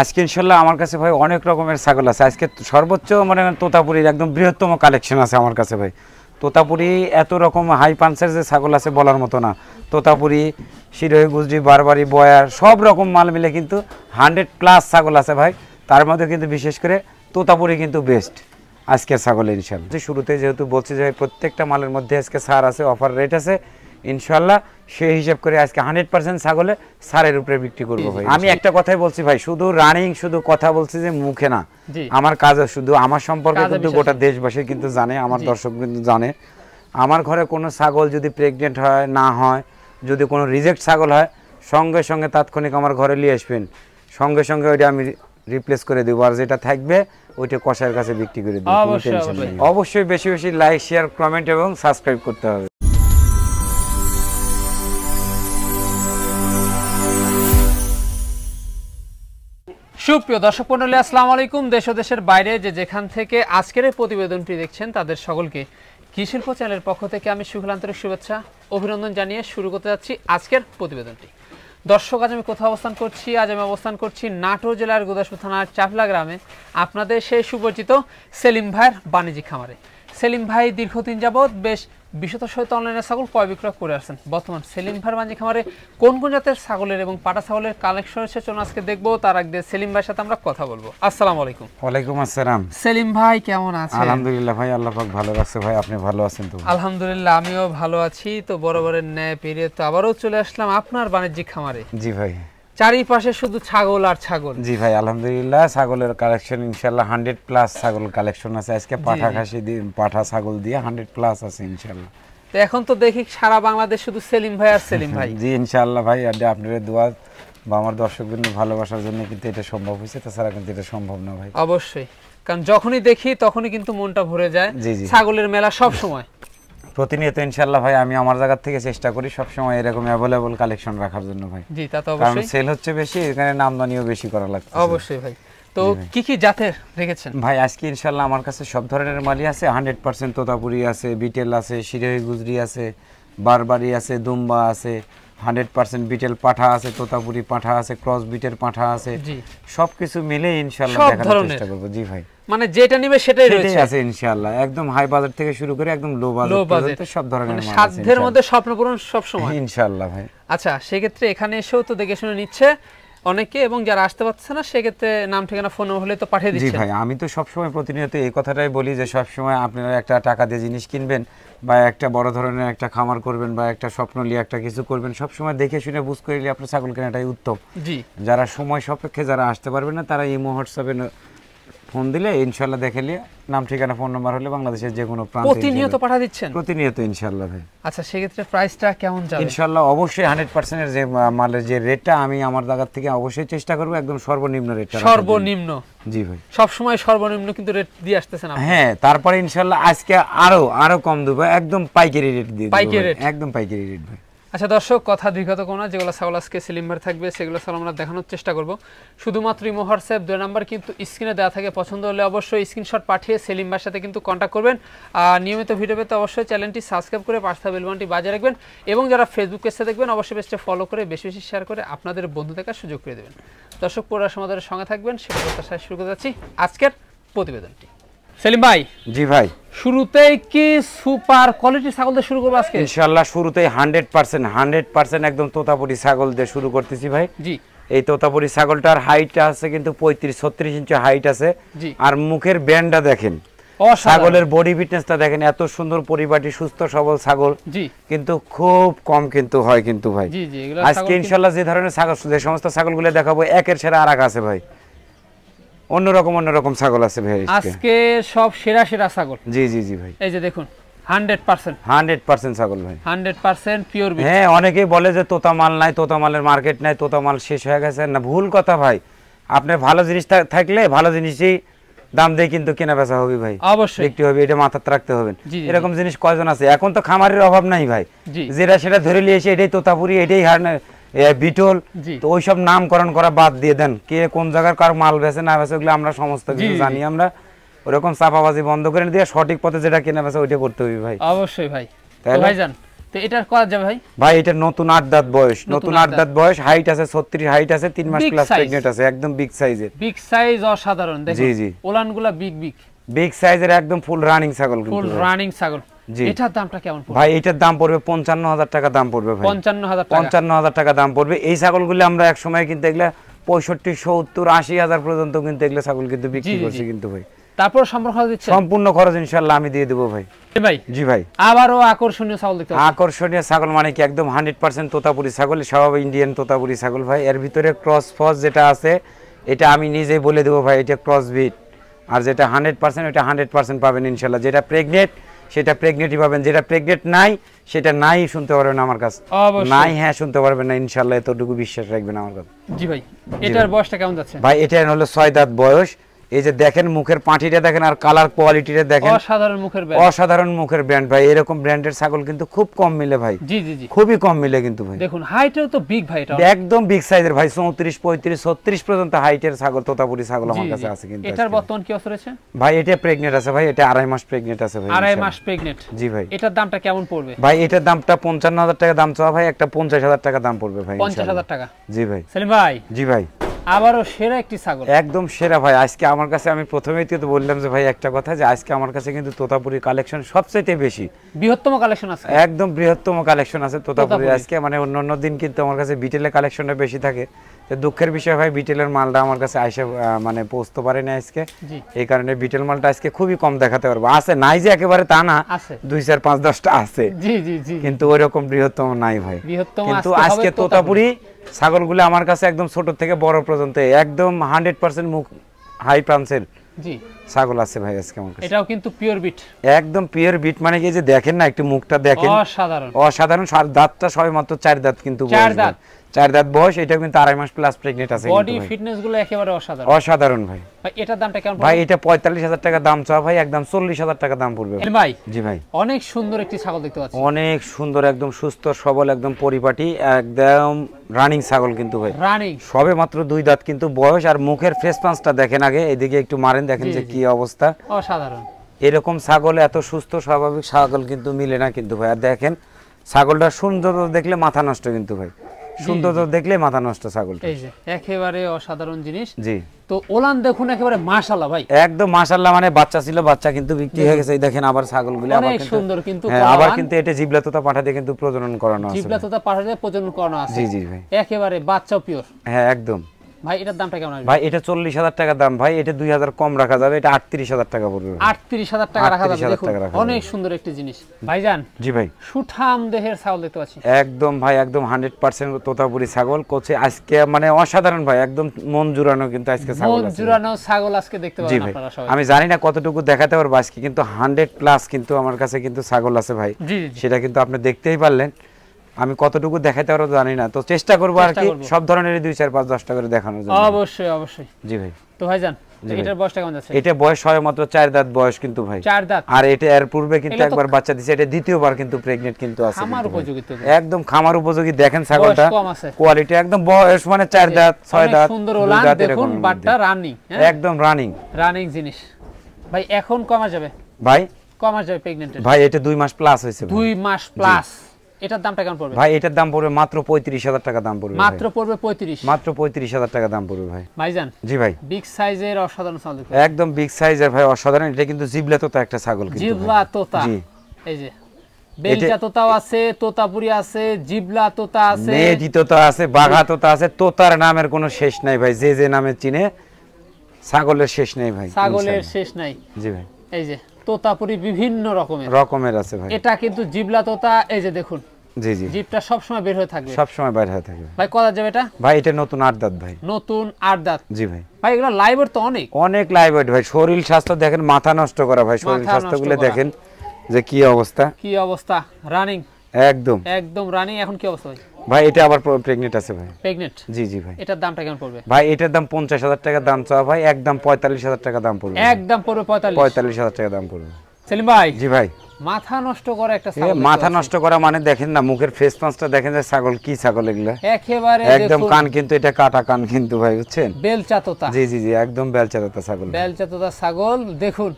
আজকে ইনশাল্লাহ আমার কাছে ভাই অনেক রকমের ছাগল আছে আজকে সর্বোচ্চ মানে তোতাপুরীর একদম বৃহত্তম কালেকশন আছে আমার কাছে ভাই তোতাপুরি এত রকম হাই পাঞ্চের যে ছাগল আছে বলার মতো না তোতাপুরি শিরোহী গুজরি বারবারি বয়ার সব রকম মাল মিলে কিন্তু হান্ড্রেড প্লাস ছাগল আছে ভাই তার মধ্যে কিন্তু বিশেষ করে তোতাপুরি কিন্তু বেস্ট আজকের ছাগল ইনশাল্লাহ শুরুতে যেহেতু বলছি যে প্রত্যেকটা মালের মধ্যে আজকে সার আছে অফার রেট আছে ইনশাল্লাহ সে হিসাব করে আজকে হান্ড্রেড পার্সেন্ট ছাগলে সারের উপরে বিক্রি করবো ভাই আমি একটা কথাই বলছি ভাই শুধু রানিং শুধু কথা বলছি যে মুখে না আমার কাজ শুধু আমার সম্পর্কে কিন্তু গোটা দেশবাসী কিন্তু জানে আমার দর্শক কিন্তু জানে আমার ঘরে কোনো ছাগল যদি প্রেগনেন্ট হয় না হয় যদি কোনো রিজেক্ট ছাগল হয় সঙ্গে সঙ্গে তাৎক্ষণিক আমার ঘরে নিয়ে আসবেন সঙ্গে সঙ্গে ওইটা আমি রিপ্লেস করে দেবো আর যেটা থাকবে ওইটা কষায়ের কাছে বিক্রি করে দেবো অবশ্যই বেশি বেশি লাইক শেয়ার কমেন্ট এবং সাবস্ক্রাইব করতে হবে সুপ্রিয় দর্শক মন্ডলী আসসালামু আলাইকুম দেশ ও দেশের বাইরে যে যেখান থেকে আজকের এই প্রতিবেদনটি দেখছেন তাদের সকলকে কৃষিল্প চ্যানেলের পক্ষ থেকে আমি সুখলান্তরিক শুভেচ্ছা অভিনন্দন জানিয়ে শুরু করতে যাচ্ছি আজকের প্রতিবেদনটি দর্শক আজ আমি কোথাও অবস্থান করছি আজ আমি অবস্থান করছি নাটোর জেলার গুদাসপুর থানার চাফলা গ্রামে আপনাদের সেই সুপরিচিত সেলিম ভাইয়ের বাণিজ্যিক খামারে সেলিম ভাই দীর্ঘদিন যাবৎ বেশ বিশত সহিত অনলাইনে ছাগল ক্রয় বিক্রয় করে আসছেন বর্তমান সেলিম ভাই মাঝে খামারে কোন কোন জাতের ছাগলের এবং পাটা ছাগলের কালেকশন এসে চলুন আজকে দেখবো তার আগে সেলিম ভাইয়ের সাথে আমরা কথা বলবো আসসালামু আলাইকুম ওয়ালাইকুম আসসালাম সেলিম ভাই কেমন আছেন আলহামদুলিল্লাহ ভাই আল্লাহ পাক ভালো রাখছে ভাই আপনি ভালো আছেন তো আলহামদুলিল্লাহ আমিও ভালো আছি তো বরাবরের ন্যায় পেরিয়ে তো আবারও চলে আসলাম আপনার বাণিজ্যিক খামারে জি ভাই চারিপাশে শুধু ছাগল আর ছাগল জি ভাই আলহামদুলিল্লাহ ছাগলের কালেকশন ইনশাল্লাহ হান্ড্রেড প্লাস ছাগল কালেকশন আছে আজকে পাঠা খাসি দিয়ে পাঠা ছাগল দিয়ে হান্ড্রেড প্লাস আছে ইনশাল্লাহ তো এখন তো দেখি সারা বাংলাদেশ শুধু সেলিম ভাই আর সেলিম ভাই জি ইনশাল্লাহ ভাই আর আপনাদের দোয়া বা আমার দর্শকদের ভালোবাসার জন্য কিন্তু এটা সম্ভব হয়েছে তাছাড়া কিন্তু এটা সম্ভব না ভাই অবশ্যই কারণ যখনই দেখি তখনই কিন্তু মনটা ভরে যায় ছাগলের মেলা সব সময় প্রতিনিয়ত ইনশাল্লাহ ভাই আমি আমার জায়গা থেকে চেষ্টা করি সবসময় এরকম অ্যাভেলেবল কালেকশন রাখার জন্য ভাই জি তা তো অবশ্যই কারণ সেল হচ্ছে বেশি এখানে নামদানিও বেশি করা লাগছে অবশ্যই ভাই তো কি কি জাতের রেখেছেন ভাই আজকে ইনশাল্লাহ আমার কাছে সব ধরনের মালই আছে হান্ড্রেড পার্সেন্ট তোতাপুরি আছে বিটেল আছে শিরোহী গুজরি আছে বারবারি আছে দুম্বা আছে হান্ড্রেড পার্সেন্ট বিটেল পাঠা আছে তোতাপুরি পাঠা আছে ক্রস বিটের পাঠা আছে সবকিছু কিছু মিলে ইনশাল্লাহ দেখার চেষ্টা করবো জি ভাই মানে যেটা নিবে সেটাই রয়েছে আছে ইনশাআল্লাহ একদম হাই বাজেট থেকে শুরু করে একদম লো বাজেট পর্যন্ত সব ধরনের মানে সাধ্যের মধ্যে স্বপ্ন পূরণ সব সময় ইনশাআল্লাহ ভাই আচ্ছা সেই ক্ষেত্রে এখানে এসেও তো দেখে শুনে নিচ্ছে অনেকে এবং যারা আসতে পারছে না সেক্ষেত্রে নাম ঠিকানা ফোন হলে তো পাঠিয়ে দিচ্ছি ভাই আমি তো সবসময় প্রতিনিয়ত এই কথাটাই বলি যে সবসময় আপনারা একটা টাকা দিয়ে জিনিস কিনবেন বা একটা বড় ধরনের একটা খামার করবেন বা একটা স্বপ্ন নিয়ে একটা কিছু করবেন সবসময় দেখে শুনে বুঝ করে নিলে আপনার ছাগল কেনাটাই উত্তম জি যারা সময় সাপেক্ষে যারা আসতে পারবেন না তারা এই মহোৎসবে ফোন দিলে ইনশাল্লাহ দেখে নিয়ে নাম ঠিকানা ফোন নাম্বার হলে বাংলাদেশের যে কোনো প্রান্তে প্রতিনিয়ত পাঠা দিচ্ছেন প্রতিনিয়ত ইনশাল্লাহ ভাই আচ্ছা সেই ক্ষেত্রে প্রাইসটা কেমন যাবে ইনশাল্লাহ অবশ্যই 100 পার্সেন্টের যে মালের যে রেটটা আমি আমার দাগার থেকে অবশ্যই চেষ্টা করব একদম সর্বনিম্ন রেটটা সর্বনিম্ন জি ভাই সব সময় সর্বনিম্ন কিন্তু রেট দিয়ে আসতেছেন আপনি হ্যাঁ তারপরে ইনশাল্লাহ আজকে আরো আরো কম দেব একদম পাইকারি রেট দিয়ে পাইকারি রেট একদম পাইকারি রেট ভাই আচ্ছা দর্শক কথা দীর্ঘত কোনো না যেগুলো ছাগল আজকে সিলিম্বার থাকবে সেগুলো সব আমরা দেখানোর চেষ্টা করব শুধুমাত্র হোয়াটসঅ্যাপ দুই নাম্বার কিন্তু স্ক্রিনে দেওয়া থাকে পছন্দ হলে অবশ্যই স্ক্রিনশট পাঠিয়ে সেলিম্বার সাথে কিন্তু কন্ট্যাক্ট করবেন আর নিয়মিত ভিডিও পেতে অবশ্যই চ্যানেলটি সাবস্ক্রাইব করে পাঁচটা বেলবানটি বাজায় রাখবেন এবং যারা ফেসবুক পেজটা দেখবেন অবশ্যই পেজটা ফলো করে বেশি বেশি শেয়ার করে আপনাদের বন্ধু দেখার সুযোগ করে দেবেন দর্শক পুরা সমাদের সঙ্গে থাকবেন সেটা প্রত্যাশায় শুরু করে যাচ্ছি আজকের প্রতিবেদনটি সেলিম ভাই জি ভাই শুরুতেই কি সুপার কোয়ালিটি ছাগল দিয়ে শুরু করবো আজকে শুরুতেই হান্ড্রেড পার্সেন্ট হান্ড্রেড পার্সেন্ট একদম তোতাপুরি ছাগল দিয়ে শুরু করতেছি ভাই জি এই তোতাপুরি ছাগলটার হাইট আছে কিন্তু পঁয়ত্রিশ ছত্রিশ ইঞ্চি হাইট আছে আর মুখের ব্যান্ডটা দেখেন ছাগলের বডি ফিটনেসটা দেখেন এত সুন্দর পরিপাটি সুস্থ সবল ছাগল কিন্তু খুব কম কিন্তু হয় কিন্তু ভাই আজকে ইনশাল্লাহ যে ধরনের ছাগল যে সমস্ত ছাগলগুলো দেখাবো একের সেরা আর এক আছে ভাই অন্যরকম অন্যরকম ছাগল আছে ভাই আজকে সব সেরা সেরা ছাগল জি জি জি ভাই এই যে দেখুন হ্যাঁ, ভুল কথা ভাই আপনার ভালো থাকলে ভালো জিনিসই দাম দিয়ে কিন্তু কেনা বেচা হবে ভাই অবশ্যই এটা রাখতে হবে এরকম জিনিস কয়জন আছে এখন তো খামারের অভাব নাই ভাই যেটা সেটা ধরে নিয়েছে এটাই তোতাপুরি এটাই বিটল তো ওইসব নামকরণ করা বাদ দিয়ে দেন কে কোন জায়গার কার মাল বেছে না বেছে ওগুলো আমরা সমস্ত কিছু জানি আমরা ওরকম চাপাবাজি বন্ধ করে দিয়ে সঠিক পথে যেটা কেনা বেছে ওইটা করতে হবে ভাই অবশ্যই ভাই এটা ভাই ভাই নতুন বয়স নতুন বয়স হাইট আছে হাইট আছে মাস আছে একদম বিগ সাইজের বিগ সাইজের একদম ফুল রানিং ছাগল ফুল রানিং ছাগল সম্পূর্ণ খরচ আমি দিয়ে ভাই জি ভাই আবারও আকর্ষণীয় ছাগল আকর্ষণীয় ছাগল মানে কি একদম 100% তোতাপুরি ছাগল সব ইন্ডিয়ান তোতাপুরি ছাগল ভাই এর ভিতরে ক্রস ফস যেটা আছে এটা আমি নিজেই বলে দেবো ভাই এটা ক্রস বিট আর যেটা 100% হান্ড্রেড পার্সেন্ট পাবেন ইনশাল্লাহ যেটা প্রেগনেন্ট সেটা প্রেগনেটই পাবেন যেটা প্রেগনেট নাই সেটা নাই শুনতে পারবেন আমার কাছে নাই হ্যাঁ শুনতে পারবেন না ইনশাল্লাহ এতটুকু বিশ্বাস রাখবেন আমার কাছে জি ভাই এটার বয়সটা কেমন যাচ্ছে ভাই এটা হলো ছয় দাঁত বয়স এই যে দেখেন মুখের পাটিটা দেখেন আর কালার কোয়ালিটিটা দেখেন অসাধারণ মুখের ব্র্যান্ড অসাধারণ মুখের ব্র্যান্ড ভাই এরকম ব্র্যান্ডের ছাগল কিন্তু খুব কম মিলে ভাই জি জি জি খুবই কম মিলে কিন্তু ভাই দেখুন হাইটও তো বিগ ভাই এটা একদম বিগ সাইজের ভাই 34 35 36 পর্যন্ত হাইটের ছাগল তোতাপুরি ছাগল আমার কাছে আছে কিন্তু এটার বর্তমান কি অবস্থা রয়েছে ভাই এটা প্রেগন্যান্ট আছে ভাই এটা আড়াই মাস প্রেগন্যান্ট আছে ভাই আড়াই মাস প্রেগন্যান্ট জি ভাই এটার দামটা কেমন পড়বে ভাই এটার দামটা 55000 টাকা দাম চাওয়া ভাই একটা 50000 টাকা দাম পড়বে ভাই 50000 টাকা জি ভাই সেলিম ভাই জি ভাই আবারও সেরা একটি ছাগল একদম সেরা ভাই আজকে আমার কাছে আমি প্রথমেই তো বললাম যে ভাই একটা কথা যে আজকে আমার কাছে কিন্তু তোতাপুরি কালেকশন সবচেয়ে বেশি বৃহত্তম কালেকশন আছে একদম বৃহত্তম কালেকশন আছে তোতাপুরি আজকে মানে অন্য অন্য দিন কিন্তু আমার কাছে বিটেলে কালেকশনটা বেশি থাকে দুঃখের বিষয় ভাই বিটেলের মালটা আমার কাছে আইসে মানে পৌঁছতে পারেনি আজকে এই কারণে বিটেল মালটা আজকে খুবই কম দেখাতে পারবো আছে নাই যে একেবারে তা না দুই চার পাঁচ দশটা আছে কিন্তু ওই রকম বৃহত্তম নাই ভাই কিন্তু আজকে তোতাপুরি ছাগলগুলো আমার কাছে একদম ছোট থেকে বড় পর্যন্ত একদম হান্ড্রেড পার্সেন্ট মুখ হাই প্রান্সের ছাগল আছে ভাই আজকে আমার এটাও কিন্তু পিওর বিট একদম পিওর বিট মানে এই যে দেখেন না একটু মুখটা দেখেন অসাধারণ অসাধারণ দাঁতটা সবে মাত্র চার দাঁত কিন্তু চার দাঁত চার দাঁত বয়স এটা কিন্তু আড়াই মাস প্লাস প্রেগনেন্ট আছে বডি ফিটনেস গুলো একেবারে অসাধারণ অসাধারণ ভাই ভাই এটার দামটা কেমন ভাই এটা 45000 টাকা দাম চাও ভাই একদম 40000 টাকা দাম পড়বে ভাই জি ভাই অনেক সুন্দর একটি ছাগল দেখতে পাচ্ছি অনেক সুন্দর একদম সুস্থ সবল একদম পরিপাটি একদম রানিং ছাগল কিন্তু ভাই রানিং সবে মাত্র দুই দাঁত কিন্তু বয়স আর মুখের ফেস পাঁচটা দেখেন আগে এদিকে একটু মারেন দেখেন যে কি অবস্থা অসাধারণ এরকম ছাগল এত সুস্থ স্বাভাবিক ছাগল কিন্তু মিলে না কিন্তু ভাই আর দেখেন ছাগলটা সুন্দর দেখলে মাথা নষ্ট কিন্তু ভাই তো দেখলে মাথা নষ্ট ছাগল এই যে একেবারে অসাধারণ জিনিস জি তো ওলান দেখুন একেবারে মাশাআল্লাহ ভাই একদম মাশাআল্লাহ মানে বাচ্চা ছিল বাচ্চা কিন্তু বিক্রি হয়ে গেছে এই দেখেন আবার ছাগলগুলো আবার অনেক সুন্দর কিন্তু হ্যাঁ, আবার কিন্তু এটা জিবলা তোতা পাঠা দিয়ে কিন্তু প্রজনন করানো আছে জিবলা তোতা পাঠা দিয়ে প্রজনন করানো আছে জি জি ভাই একেবারে বাচ্চা পিওর হ্যাঁ একদম ভাই এটার দামটা কেমন আসবে ভাই এটা 40000 টাকা দাম ভাই এটা 2000 কম রাখা যাবে এটা 38000 টাকা পড়বে 38000 টাকা রাখা যাবে অনেক সুন্দর একটি জিনিস ভাইজান জি ভাই সুঠাম দেহের ছাগল দেখতে একদম ভাই একদম 100% তোতাপুরি ছাগল কোচে আজকে মানে অসাধারণ ভাই একদম মন জুড়ানো কিন্তু আজকে ছাগল মন জুড়ানো ছাগল আজকে দেখতে পাবেন আপনারা সবাই আমি জানি না কতটুকু দেখাতে পারবো আজকে কিন্তু 100 প্লাস কিন্তু আমার কাছে কিন্তু ছাগল আছে ভাই সেটা কিন্তু আপনি দেখতেই পারলেন আমি কতটুকু দেখাতে পারবো জানি না তো চেষ্টা করবো আর কি সব ধরনের দুই চার পাঁচ দশটা করে দেখানোর জন্য অবশ্যই অবশ্যই জি ভাই তো ভাই যান এটার কেমন এটা বয়স হয় মাত্র চার দাঁত বয়স কিন্তু ভাই চার দাঁত আর এটা এর পূর্বে কিন্তু একবার বাচ্চা দিছে এটা দ্বিতীয়বার কিন্তু প্রেগন্যান্ট কিন্তু আছে খামার উপযোগী একদম খামার উপযোগী দেখেন ছাগলটা কোয়ালিটি একদম বয়স মানে চার দাঁত ছয় দাঁত সুন্দর ওলান দেখুন বাটটা রানিং হ্যাঁ? একদম রানিং রানিং জিনিস ভাই এখন কমা যাবে ভাই কমা যাবে প্রেগন্যান্ট ভাই এটা দুই মাস প্লাস হয়েছে দুই মাস প্লাস এটার দামটা কেমন পড়বে ভাই এটার দাম পড়বে মাত্র টাকা দাম পড়বে মাত্র পড়বে মাত্র টাকা দাম পড়বে ভাই ভাইজান জি ভাই বিগ সাইজের অসাধারণ ছাগল একদম বিগ সাইজের ভাই অসাধারণ এটা কিন্তু জিবলা তোতা একটা ছাগল জিবলা তোতা জি এই যে তোতাপুরি আছে জিবলা তোতা আছে বাঘা তোতা আছে তোতার নামের কোন শেষ নাই ভাই যে যে নামে চিনে ছাগলের শেষ নাই ভাই ছাগলের শেষ নাই জি ভাই এই যে তোতাপুরি বিভিন্ন রকমের রকমের আছে ভাই এটা কিন্তু জিবলা তোতা এই যে দেখুন জি জি সব সময় বের হয়ে থাকবে সব সময় বের হয়ে থাকবে ভাই যাবে এটা ভাই এটা নতুন ভাই নতুন জি ভাই ভাই এগুলো লাইভের তো অনেক অনেক লাইভের ভাই শরীর স্বাস্থ্য দেখেন মাথা নষ্ট করা ভাই শরীর স্বাস্থ্য গুলো দেখেন যে কি অবস্থা কি অবস্থা রানিং একদম একদম রানিং এখন কি অবস্থা ভাই ভাই এটা আবার প্রেগনেন্ট আছে ভাই প্রেগনেন্ট জি জি ভাই এটার দামটা কেমন পড়বে ভাই এটার দাম 50000 টাকা দাম চাও ভাই একদম 45000 টাকা দাম পড়বে একদম পড়বে 45 45000 টাকা দাম পড়বে সেলিম ভাই জি ভাই মাথা নষ্ট করে একটা ছাগল মাথা নষ্ট করা মানে দেখেন না মুখের ফেস পাঁচটা দেখেন যে ছাগল কি ছাগল এগুলো একেবারে একদম কান কিন্তু এটা কাটা কান কিন্তু ভাই বুঝছেন বেলচাতোতা জি জি জি একদম বেলচাতোতা ছাগল বেলচাতোতা ছাগল দেখুন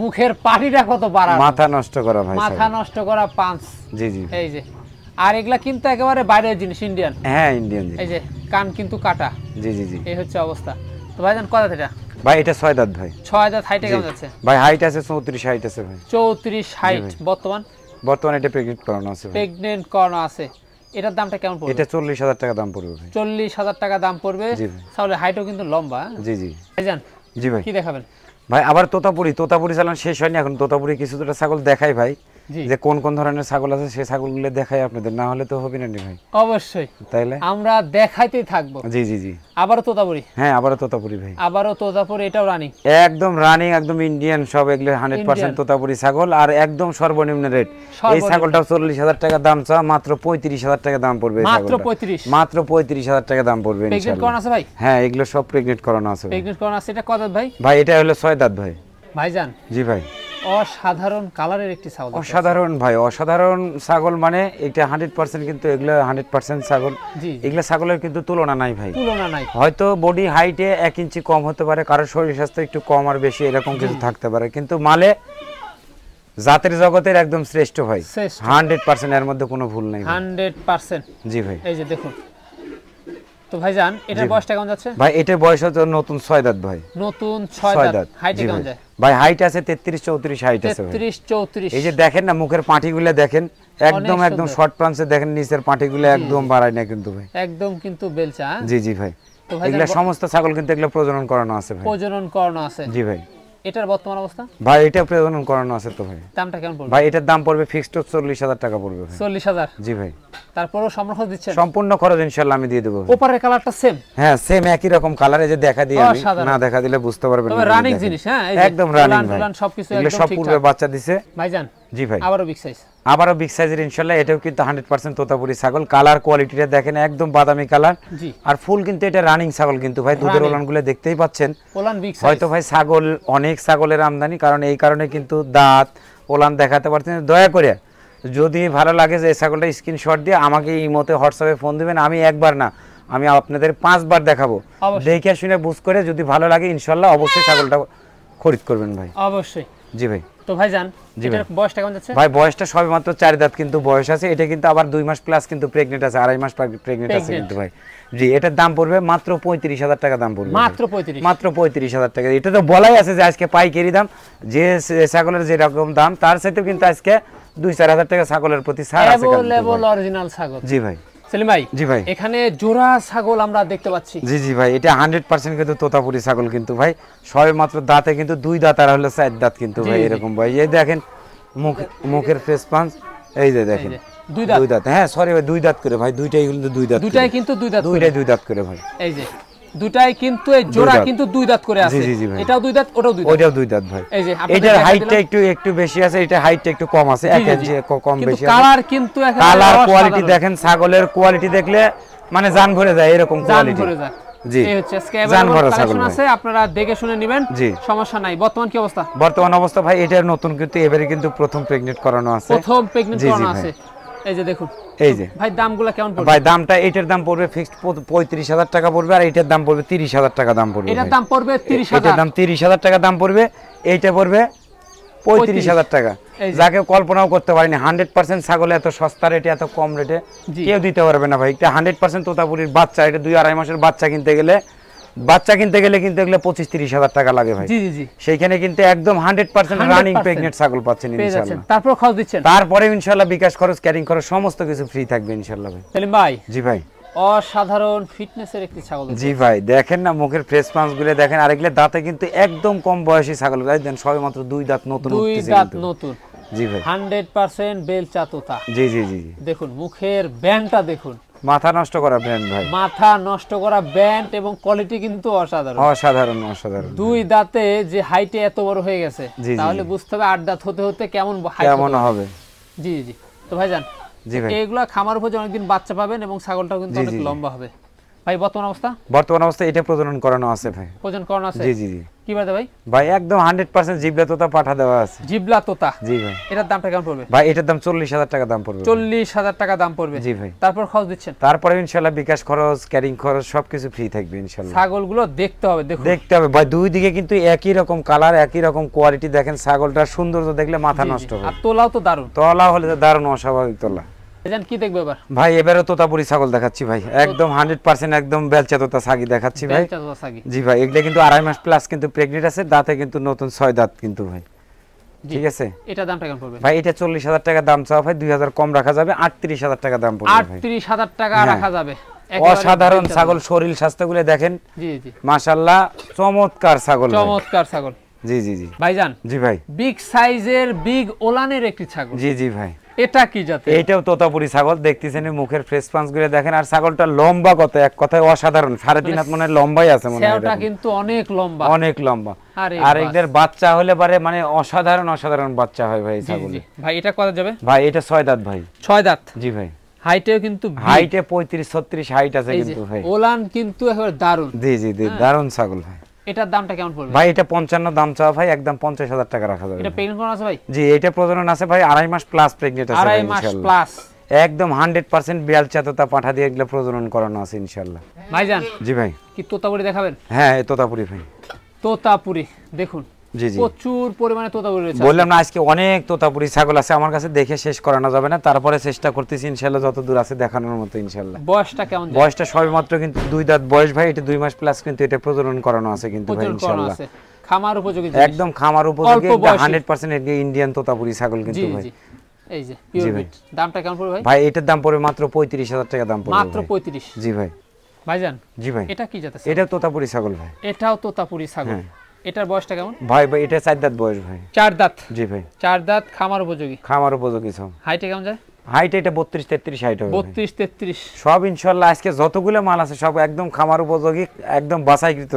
মুখের পাটিটা কত বাড়া মাথা নষ্ট করা ভাই মাথা নষ্ট করা পাঁচ জি জি এই যে আর এগুলা কিন্তু একেবারে বাইরের জিনিস ইন্ডিয়ান হ্যাঁ ইন্ডিয়ান এই যে কান কিন্তু কাটা জি জি জি এই হচ্ছে অবস্থা তো ভাইজান কত এটা ভাই এটা ছয় দাঁত ভাই ছয় দাঁত হাইটে কেমন আছে ভাই হাইট আছে চৌত্রিশ হাইট আছে ভাই চৌত্রিশ হাইট বর্তমান বর্তমানে এটা প্রেগনেন্ট করানো আছে প্রেগনেন্ট করানো আছে এটার দামটা কেমন পড়বে এটা 40000 টাকা দাম পড়বে ভাই 40000 টাকা দাম পড়বে তাহলে হাইটও কিন্তু লম্বা হ্যাঁ? জি জি ভাইজান জি ভাই কি দেখাবেন ভাই আবার তোতাপুরি তোতাপুরি চালান শেষ হয়নি এখন তোতাপুরি কিছু দুটো ছাগল দেখাই ভাই যে কোন কোন ধরনের ছাগল আছে সেই ছাগলগুলো দেখাই আপনাদের না হলে তো হবে না ভাই অবশ্যই তাইলে আমরা দেখাইতেই থাকবো জি জি জি আবারো তোতাপুরি হ্যাঁ আবারো তোতাপুরি ভাই আবারো তোতাপুরি এটাও রানি একদম রানি একদম ইন্ডিয়ান সব এগুলো 100% তোতাপুরি ছাগল আর একদম সর্বনিম্ন রেট এই ছাগলটা 40000 টাকা দাম চা মাত্র 35000 টাকা দাম পড়বে মাত্র 35 মাত্র 35000 টাকা দাম পড়বে প্রেগনেন্ট করানো আছে ভাই হ্যাঁ এগুলো সব প্রেগনেন্ট করানো আছে প্রেগনেন্ট করানো আছে এটা কত ভাই ভাই এটা হলো 6 দাঁত ভাই ভাইজান জি ভাই অসাধারণ কালারের একটি ছাগল অসাধারণ ভাই অসাধারণ ছাগল মানে এটা হান্ড্রেড পার্সেন্ট কিন্তু এগুলো হান্ড্রেড পার্সেন্ট ছাগল এগুলো ছাগলের কিন্তু তুলনা নাই ভাই তুলনা নাই হয়তো বডি হাইটে এক ইঞ্চি কম হতে পারে কারো শরীর স্বাস্থ্য একটু কম আর বেশি এরকম কিছু থাকতে পারে কিন্তু মালে জাতের জগতের একদম শ্রেষ্ঠ ভাই হান্ড্রেড পার্সেন্ট এর মধ্যে কোনো ভুল নেই হান্ড্রেড পার্সেন্ট জি ভাই এই যে দেখুন তো এটার বয়সটা কেমন যাচ্ছে ভাই এটার বয়স হচ্ছে নতুন দাঁত ভাই নতুন দাঁত হাইট কেমন যায় ভাই হাইট আছে হাইট আছে এই যে দেখেন না মুখের পাটিগুলা দেখেন একদম একদম শর্ট প্লান্সে দেখেন নিচের পাটিগুলা একদম বাড়ায় না কিন্তু ভাই একদম কিন্তু বেলচা হ্যাঁ? জি জি ভাই এগুলা সমস্ত ছাগল কিন্তু এগুলা প্রজনন করানো আছে ভাই প্রজনন করানো আছে জি ভাই এটার বর্তমান অবস্থা ভাই এটা প্রজনন করানো আছে তো ভাই দামটা কেমন পড়বে ভাই এটার দাম পড়বে ফিক্সড 40000 টাকা পড়বে ভাই 40000 জি ভাই তারপরও সম্পূর্ণ খরচ দিচ্ছেন সম্পূর্ণ খরচ ইনশাআল্লাহ আমি দিয়ে দেব ওপারের কালারটা সেম হ্যাঁ সেম একই রকম কালারে যে দেখা দিই আমি না দেখা দিলে বুঝতে পারবেন না রানিং জিনিস হ্যাঁ একদম রানিং ভাই সবকিছু একদম সব পূর্বে বাচ্চা দিছে ভাইজান জি ভাই আবারও বিগ সাইজ আবারও বিগ সাইজের ইনশাল্লাহ এটাও কিন্তু হান্ড্রেড পার্সেন্ট তোতাপুরি ছাগল কালার কোয়ালিটিটা দেখেন একদম বাদামি কালার আর ফুল কিন্তু এটা রানিং ছাগল কিন্তু ভাই দুধের ওলানগুলো দেখতেই পাচ্ছেন হয়তো ভাই ছাগল অনেক ছাগলের আমদানি কারণ এই কারণে কিন্তু দাঁত ওলান দেখাতে পারছেন দয়া করে যদি ভালো লাগে যে ছাগলটা স্ক্রিনশট দিয়ে আমাকে এই মতে হোয়াটসঅ্যাপে ফোন দেবেন আমি একবার না আমি আপনাদের পাঁচবার দেখাবো দেখে শুনে বুঝ করে যদি ভালো লাগে ইনশাল্লাহ অবশ্যই ছাগলটা খরিদ করবেন ভাই অবশ্যই জি ভাই তো ভাই জান এটার দাম পড়বে মাত্র পঁয়ত্রিশ হাজার টাকা দাম পড়বে মাত্র মাত্র পঁয়ত্রিশ হাজার টাকা এটা তো বলাই আছে যে আজকে পাইকারি দাম যে ছাগলের যেরকম দাম তার সাথেও কিন্তু আজকে দুই চার হাজার টাকা ছাগলের প্রতি ছাড় আছে জি ভাই সেলিম ভাই জি ভাই এখানে জোড়া ছাগল আমরা দেখতে পাচ্ছি জি জি ভাই এটা 100% কিন্তু তোতাপুরি ছাগল কিন্তু ভাই সবে মাত্র দাঁতে কিন্তু দুই দাঁত আর হলো চার দাঁত কিন্তু ভাই এরকম ভাই এই দেখেন মুখ মুখের ফেস পাঞ্চ এই যে দেখেন দুই দুই দাঁত হ্যাঁ সরি ভাই দুই দাঁত করে ভাই দুইটাই কিন্তু দুই দাঁত দুইটাই কিন্তু দুই দাঁত দুইটাই দুই দাঁত করে ভাই এই যে দুটাই কিন্তু এই জোড়া কিন্তু দুই দাঁত করে আছে এটাও দুই দাঁত ওটাও দুই দাঁত ওটাও দুই দাঁত ভাই এই যে এটার হাইটটা একটু একটু বেশি আছে এটা হাইটটা একটু কম আছে 1 ইঞ্চি কম বেশি আছে কালার কিন্তু এখন কালার কোয়ালিটি দেখেন ছাগলের কোয়ালিটি দেখলে মানে জান ভরে যায় এরকম কোয়ালিটি ভরে যায় জি এই হচ্ছে কালেকশন আছে আপনারা দেখে শুনে নেবেন সমস্যা নাই বর্তমান কি অবস্থা বর্তমান অবস্থা ভাই এটার নতুন কিন্তু এবারে কিন্তু প্রথম প্রেগন্যান্ট করানো আছে প্রথম প্রেগন্যান্ট করানো আছে এই যে দেখুন এই যে ভাই দামগুলো কেমন পড়বে ভাই দামটা এটার দাম পড়বে ফিক্সড 35000 টাকা পড়বে আর এটার দাম পড়বে 30000 টাকা দাম পড়বে এটার দাম পড়বে 30000 এটার দাম 30000 টাকা দাম পড়বে এইটা পড়বে পঁয়ত্রিশ হাজার টাকা যাকে কল্পনাও করতে পারিনি হান্ড্রেড পার্সেন্ট ছাগল এত সস্তা রেটে এত কম রেটে কেউ দিতে পারবে না ভাই এটা হান্ড্রেড পার্সেন্ট বাচ্চা এটা দুই আড়াই মাসের বাচ্চা কিনতে গেলে বাচ্চা কিনতে গেলে কিন্তু এগুলো পঁচিশ তিরিশ হাজার টাকা লাগে ভাই সেইখানে কিন্তু একদম হান্ড্রেড পার্সেন্ট রানিং প্রেগনেন্ট ছাগল পাচ্ছেন তারপর খরচ দিচ্ছেন তারপরে ইনশাল্লাহ বিকাশ খরচ ক্যারিং খরচ সমস্ত কিছু ফ্রি থাকবে ইনশাল্লাহ ভাই ভাই জি ভাই অসাধারণ ফিটনেসের একটি ছাগল জি ভাই দেখেন না মুখের পাঞ্চ গুলো দেখেন দাঁতে কিন্তু একদম কম বয়সী ছাগল দেন সবে মাত্র দুই দাঁত নতুন দুই দাঁত নতুন জি ভাই হান্ড্রেড পার্সেন্ট বেল চাতুতা জি জি জি দেখুন মুখের ব্যাংটা দেখুন মাথা নষ্ট করা ব্যান্ড ভাই মাথা নষ্ট করা ব্যান্ড এবং কোয়ালিটি কিন্তু অসাধারণ অসাধারণ অসাধারণ দুই দাঁতে যে হাইটে এত বড় হয়ে গেছে তাহলে বুঝতে হবে আট দাঁত হতে হতে কেমন কেমন হবে জি জি তো ভাইজান জি ভাই এগুলা খামার উপর অনেকদিন বাচ্চা পাবেন এবং ছাগলটাও কিন্তু অনেক লম্বা হবে ভাই বর্তমান অবস্থা বর্তমান অবস্থা এটা প্রজনন করানো আছে ভাই প্রজনন করানো আছে জি জি জি কি বাদে ভাই ভাই একদম 100% জিবলা তোতা পাঠা দেওয়া আছে জিবলা তোতা জি ভাই এটার দামটা কেমন পড়বে ভাই এটার দাম 40000 টাকা দাম পড়বে 40000 টাকা দাম পড়বে জি ভাই তারপর খরচ দিচ্ছেন তারপরে ইনশাআল্লাহ বিকাশ খরচ ক্যারিং খরচ সবকিছু ফ্রি থাকবে ইনশাআল্লাহ ছাগলগুলো দেখতে হবে দেখুন দেখতে হবে ভাই দুই দিকে কিন্তু একই রকম কালার একই রকম কোয়ালিটি দেখেন ছাগলটা সৌন্দর্য দেখলে মাথা নষ্ট হবে আর তোলাও তো দারুন তোলা হলে দারুণ অস্বাভাবিক তোলা ভাই তোতা টাকা দাম পড়বে হ্যাঁ। অসাধারণ ছাগল শরীর স্বাস্থ্য গুলো দেখেন জি চমৎকার ছাগল চমৎকার ছাগল জি জি জি ভাইজান জি ভাই বিগ সাইজের বিগ ওলানের একটি ছাগল জি জি ভাই এটা কি জাতে এটাও তোতাপুরি ছাগল দেখতেছেন মুখের ফ্রেস পাঞ্চ গুলো দেখেন আর ছাগলটা লম্বা কত এক কথায় অসাধারণ সাড়ে তিন মানে হাত মনে লম্বাই আছে মনে হয় কিন্তু অনেক লম্বা অনেক লম্বা আর এদের বাচ্চা হলে পারে মানে অসাধারণ অসাধারণ বাচ্চা হয় ভাই ছাগল ভাই এটা কত যাবে ভাই এটা ছয় দাঁত ভাই ছয় দাঁত জি ভাই হাইটে কিন্তু হাইটে পঁয়ত্রিশ ছত্রিশ হাইট আছে কিন্তু ভাই ওলান কিন্তু একেবারে দারুণ জি জি জি হ্যাঁ। দারুণ ছাগল ভাই এটার দামটা কেমন পড়বে ভাই এটা 55 দাম চাওয়া ভাই একদম 50000 টাকা রাখা যাবে এটা প্রেগন্যান্ট আছে ভাই জি এটা প্রজনন আছে ভাই আড়াই মাস প্লাস প্রেগন্যান্ট আছে আড়াই মাস প্লাস একদম 100% বিড়াল চাততা পাঠা দিয়ে এগুলো প্রজনন করানো আছে ইনশাআল্লাহ ভাইজান জি ভাই কি তোতাপুরি দেখাবেন হ্যাঁ তোতাপুরি ভাই তোতাপুরি দেখুন প্রচুর পরিমাণে রয়েছে বললাম না আজকে অনেক ছাগল আছে আমার কাছে দেখে শেষ করানো যাবে না তারপরে চেষ্টা করতেছি আছে দেখানোর মতো বয়সটা কেমন বয়সটা সবেমাত্র কিন্তু দুই দাঁত বয়স ভাই এটা দুই মাস প্লাস কিন্তু এটা প্রজনন করানো আছে কিন্তু ভাই খামার উপযোগী একদম খামার উপযোগী 100% ইন্ডিয়ান তোতাপুরি ছাগল কিন্তু ভাই এই যে পিওর দামটা কেমন পড়বে ভাই ভাই এটার দাম পড়বে মাত্র 35000 টাকা দাম পড়বে মাত্র 35 জি ভাই ভাইজান জি ভাই এটা কি এটা তোতাপুরি ছাগল ভাই এটাও তোতাপুরি ছাগল হ্যাঁ। এটার বয়সটা কেমন ভাই ভাই এটা চার দাঁত বয়স ভাই চার দাঁত জি ভাই চার দাঁত খামার উপযোগী খামার উপযোগী সব হাইটে কেমন যায় হাইট এটা হাইট হবে সব আজকে যতগুলো মাল আছে সব একদম খামার উপযোগী একদম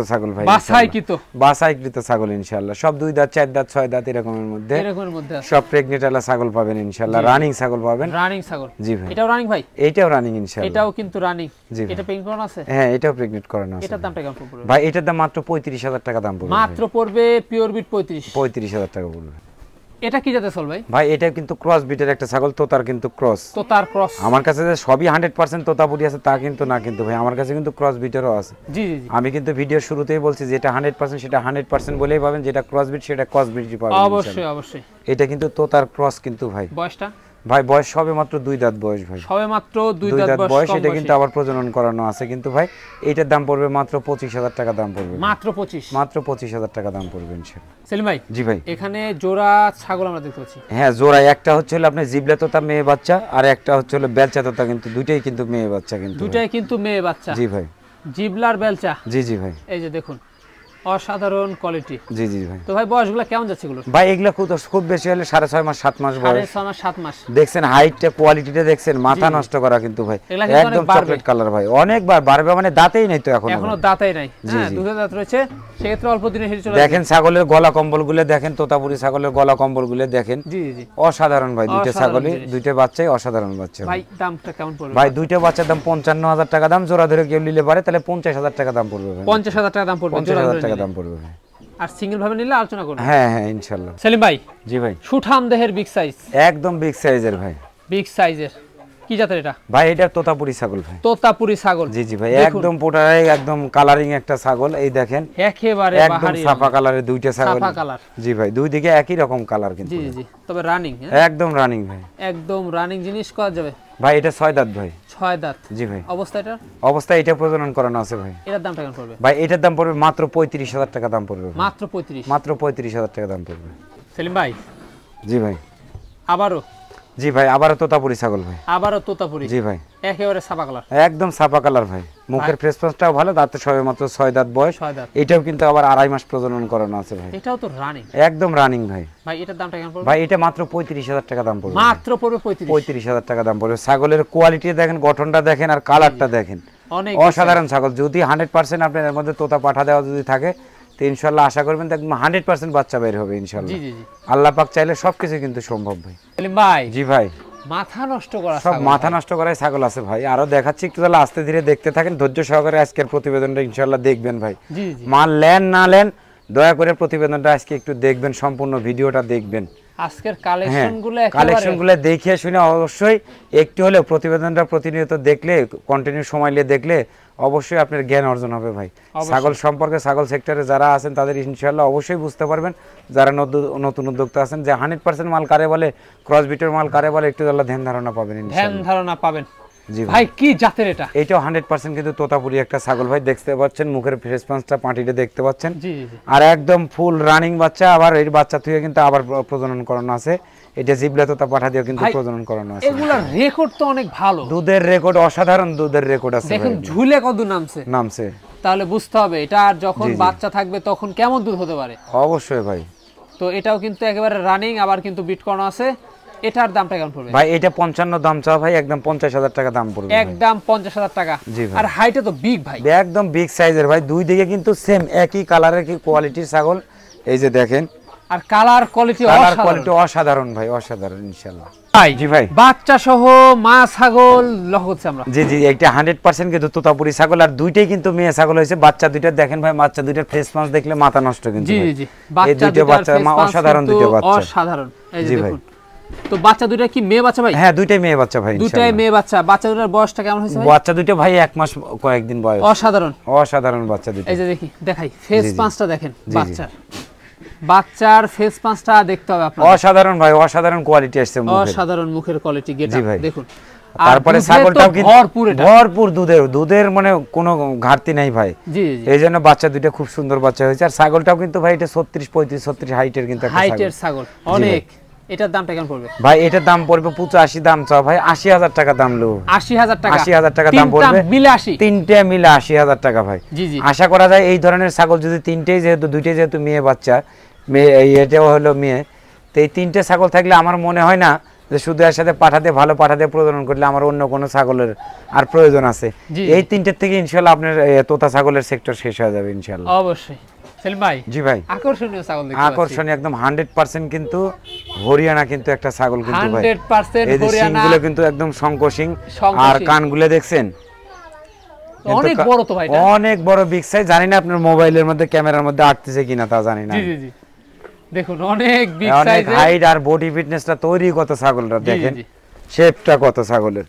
ছাগল ভাই ছাগল সব দুই দাঁত চার দাঁত ছয় দাঁত এরকমের মধ্যে সব আলা ছাগল পাবেন রানিং ছাগল পাবেন রানিং ছাগল জি ভাই এটাও রানিং ভাই এটাও রানিং এটাও কিন্তু রানিং জি এটা করানো আছে হ্যাঁ এটাও প্রেগনেন্ট করানো আছে এটার দামটা পড়বে ভাই এটার দাম মাত্র হাজার টাকা দাম পড়বে মাত্র পড়বে পিওর বিট পঁয়ত্রিশ হাজার টাকা পড়বে এটা কি জাতের ছাগল ভাই ভাই এটা কিন্তু ক্রস বিটের একটা ছাগল তোতার কিন্তু ক্রস তোতার ক্রস আমার কাছে যে সবই 100% তোতা বুড়ি আছে তা কিন্তু না কিন্তু ভাই আমার কাছে কিন্তু ক্রস বিটেরও আছে জি জি আমি কিন্তু ভিডিওর শুরুতেই বলছি যে এটা 100% সেটা 100% বলেই পাবেন যেটা ক্রস বিট সেটা ক্রস বিটই পাবেন অবশ্যই অবশ্যই এটা কিন্তু তোতার ক্রস কিন্তু ভাই বয়সটা ভাই বয়স সবে মাত্র দুই দাঁত বয়স ভাই সবে মাত্র দুই দাঁত বয়স এটা কিন্তু আবার প্রজনন করানো আছে কিন্তু ভাই এটার দাম পড়বে মাত্র পঁচিশ হাজার টাকা দাম পড়বে মাত্র পঁচিশ মাত্র পঁচিশ হাজার টাকা দাম পড়বে সেলিম ভাই জি ভাই এখানে জোড়া ছাগল আমরা দেখতে পাচ্ছি হ্যাঁ জোড়া একটা হচ্ছে হলো আপনার জিবলা তোতা মেয়ে বাচ্চা আর একটা হচ্ছে হলো বেলচা তোতা কিন্তু দুইটাই কিন্তু মেয়ে বাচ্চা কিন্তু দুইটাই কিন্তু মেয়ে বাচ্চা জি ভাই জিবলার বেলচা জি জি ভাই এই যে দেখুন অসাধারণ কোয়ালিটি জি জি ভাই তো ভাই বয়সগুলো কেমন যাচ্ছে ভাই এগুলো খুব খুব বেশি হলে সাড়ে ছয় মাস সাত মাস বয়স ছয় মাস সাত মাস দেখছেন হাইটটা কোয়ালিটিটা দেখছেন মাথা নষ্ট করা কিন্তু ভাই একদম চকলেট কালার ভাই অনেকবার বাড়বে মানে দাঁতেই নাই তো এখন এখনো দাঁতেই নাই হ্যাঁ দুধের দাঁত রয়েছে সেক্ষেত্রে অল্প দিনে হেরে চলে দেখেন ছাগলের গলা কম্বলগুলো দেখেন তোতাপুরি ছাগলের গলা কম্বলগুলো দেখেন জি জি অসাধারণ ভাই দুইটা ছাগলই দুইটা বাচ্চাই অসাধারণ বাচ্চা ভাই দামটা কেমন পড়বে ভাই দুইটা বাচ্চার দাম পঞ্চান্ন হাজার টাকা দাম জোড়া ধরে কেউ নিলে পারে তাহলে পঞ্চাশ হাজার টাকা দাম পড়বে পঞ্চাশ হাজার টাকা দাম পড়বে জোড়া ধরে টাকা দাম পড়বে ভাই আর সিঙ্গেল ভাবে নিলে আলোচনা করব হ্যাঁ হ্যাঁ ইনশাআল্লাহ সেলিম ভাই জি ভাই সুঠাম দেহের বিগ সাইজ একদম বিগ সাইজের ভাই বিগ সাইজের কি জাতের এটা ভাই এটা তোতাপুরি ছাগল ভাই তোতাপুরি ছাগল জি জি ভাই একদম পোটারাই একদম কালারিং একটা ছাগল এই দেখেন একেবারে একদম সাফা কালারে দুইটা ছাগল সাফা কালার জি ভাই দুই দিকে একই রকম কালার কিন্তু জি জি তবে রানিং হ্যাঁ? একদম রানিং ভাই একদম রানিং জিনিস করা যাবে ভাই এটা ছয় দাঁত ভাই ছয় দাঁত জি ভাই অবস্থা এটা অবস্থা এটা প্রজনন করানো আছে ভাই এটার দাম কেমন পড়বে ভাই এটার দাম পড়বে মাত্র পঁয়ত্রিশ হাজার টাকা দাম পড়বে মাত্র পঁয়ত্রিশ মাত্র পঁয়ত্রিশ হাজার টাকা দাম পড়বে সেলিম ভাই জি ভাই আবারও জি ভাই আবারও তোতাপুরি ছাগল ভাই আবারও তোতাপুরি জি ভাই একেবারে ছাপা কালার একদম ছাপা কালার ভাই মুখের ফ্রেশ ফ্রেশটাও ভালো দাঁতে সবে মাত্র ছয় দাঁত বয়স এটাও কিন্তু আবার আড়াই মাস প্রজনন করানো আছে ভাই এটাও তো রানিং একদম রানিং ভাই ভাই এটার দামটা কেমন পড়বে ভাই এটা মাত্র পঁয়ত্রিশ হাজার টাকা দাম পড়বে মাত্র পড়বে পঁয়ত্রিশ পঁয়ত্রিশ হাজার টাকা দাম পড়বে ছাগলের কোয়ালিটি দেখেন গঠনটা দেখেন আর কালারটা দেখেন অনেক অসাধারণ ছাগল যদি হান্ড্রেড পার্সেন্ট আপনার এর মধ্যে তোতা পাঠা দেওয়া যদি থাকে তো ইনশাল্লাহ আশা করবেন দেখবেন হান্ড্রেড পার্সেন্ট বাচ্চা বের হবে ইনশাল্লাহ আল্লাহ পাক চাইলে সবকিছু কিন্তু সম্ভব ভাই ভাই জি ভাই মাথা নষ্ট করা সব মাথা নষ্ট করাই ছাগল আছে ভাই আরো দেখাচ্ছি একটু তাহলে আস্তে ধীরে দেখতে থাকেন ধৈর্য সহকারে আজকের প্রতিবেদনটা ইনশাল্লাহ দেখবেন ভাই মাল লেন না লেন দয়া করে প্রতিবেদনটা আজকে একটু দেখবেন সম্পূর্ণ ভিডিওটা দেখবেন আজকের কালেকশনগুলো হ্যাঁ, কালেকশনগুলো দেখে শুনে অবশ্যই একটু হলেও প্রতিবেদনটা প্রতিনিয়ত দেখলে কন্টিনিউ সময় নিয়ে দেখলে অবশ্যই আপনার জ্ঞান অর্জন হবে ভাই ছাগল সম্পর্কে ছাগল সেক্টরে যারা আছেন তাদের ইনশাল্লাহ অবশ্যই বুঝতে পারবেন যারা নতুন উদ্যোক্তা আছেন যে হান্ড্রেড পার্সেন্ট মাল কারে বলে ক্রস বিটের মাল কারে বলে একটু তাহলে ধ্যান ধারণা পাবেন ধ্যান ধারণা পাবেন আর একদম ফুল রানিং বাচ্চা আবার এই বাচ্চা থেকে কিন্তু আবার প্রজনন করানো আছে এটা জিবলাতে তা পাঠা দিও কিন্তু প্রজনন করানো আছে এগুলা রেকর্ড তো অনেক ভালো দুধের রেকর্ড অসাধারণ দুধের রেকর্ড আছে দেখুন ঝুলে কত নামছে নামছে তাহলে বুঝতে হবে এটা আর যখন বাচ্চা থাকবে তখন কেমন দুধ হতে পারে অবশ্যই ভাই তো এটাও কিন্তু একেবারে রানিং আবার কিন্তু বিটকয়েন আছে এটার দামটা কেমন পড়বে ভাই এটা 55 দাম চাও ভাই একদম 50000 টাকা দাম পড়বে একদম 50000 টাকা জি ভাই আর হাইটে তো বিগ ভাই একদম বিগ সাইজের ভাই দুই দিকে কিন্তু সেম একই কালারের কি কোয়ালিটির ছাগল এই যে দেখেন আর কালার কোয়ালিটি কালার কোয়ালিটি অসাধারণ ভাই অসাধারণ ইনশাআল্লাহ বাচ্চা সহ ভাই কি মেয়ে বাচ্চা ভাই হ্যাঁ মেয়ে বাচ্চা ভাই দুইটাই মেয়ে বাচ্চা বাচ্চা দুটার বয়সটা কেমন বাচ্চা ভাই এক মাস কয়েকদিন বয়স অসাধারণ অসাধারণ বাচ্চা দুইটা দেখেন বাচ্চার ফেস পাঁচটা দেখতে হবে আপনার অসাধারণ ভাই অসাধারণ কোয়ালিটি আসছে মুখের অসাধারণ মুখের কোয়ালিটি গেটা দেখুন তারপরে ছাগলটাও কি ভরপুর দুধের দুধের মানে কোনো ঘাটতি নাই ভাই এই জন্য বাচ্চা দুইটা খুব সুন্দর বাচ্চা হয়েছে আর ছাগলটাও কিন্তু ভাই এটা ছত্রিশ পঁয়ত্রিশ ছত্রিশ হাইটের কিন্তু হাইটের ছাগল অনেক এটার দামটা কেমন পড়বে ভাই এটার দাম পড়বে পঁচাশি দাম চাও ভাই আশি হাজার টাকা দাম লো আশি হাজার টাকা আশি হাজার টাকা দাম পড়বে মিলে আশি তিনটে মিলে আশি টাকা ভাই আশা করা যায় এই ধরনের ছাগল যদি তিনটেই যেহেতু দুইটাই যেহেতু মেয়ে বাচ্চা মেয়ে এটাও হলো মেয়ে তো এই তিনটে ছাগল থাকলে আমার মনে হয় না যে শুধু এর সাথে পাঠাতে ভালো পাঠাতে প্রজনন করলে আমার অন্য কোনো ছাগলের আর প্রয়োজন আছে এই তিনটের থেকে ইনশাল্লাহ আপনার তোতা ছাগলের সেক্টর শেষ হয়ে যাবে ইনশাল্লাহ অবশ্যই ভাই জানি না আপনার মোবাইলের মধ্যে ক্যামেরার মধ্যে আটতেছে কিনা তা জানি না দেখুন অনেক বিগ সাইজ অনেক হাইট আর বডি ফিটনেসটা তৈরি কত ছাগলরা দেখেন শেপটা কত ছাগলের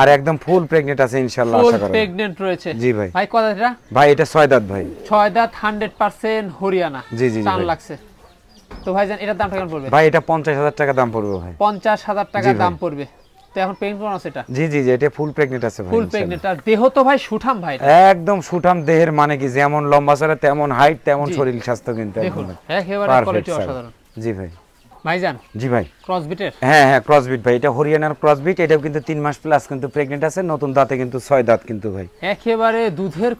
আর একদম ফুল প্রেগন্যান্ট আছে ইনশাআল্লাহ আশা করি ফুল প্রেগন্যান্ট রয়েছে জি ভাই ভাই কত এটা ভাই এটা 6 দাঁত ভাই 6 দাঁত 100% হরিয়ানা জি জি টান লাগছে তো ভাইজান এটার দাম কত পড়বে ভাই এটা 50000 টাকা দাম পড়বে ভাই 50000 টাকা দাম পড়বে হ্যাঁ হ্যাঁ ভাই এটা হরিয়ানার এটাও কিন্তু মাস প্লাস কিন্তু আছে নতুন দাঁতে কিন্তু দাঁত কিন্তু ভাই দুধের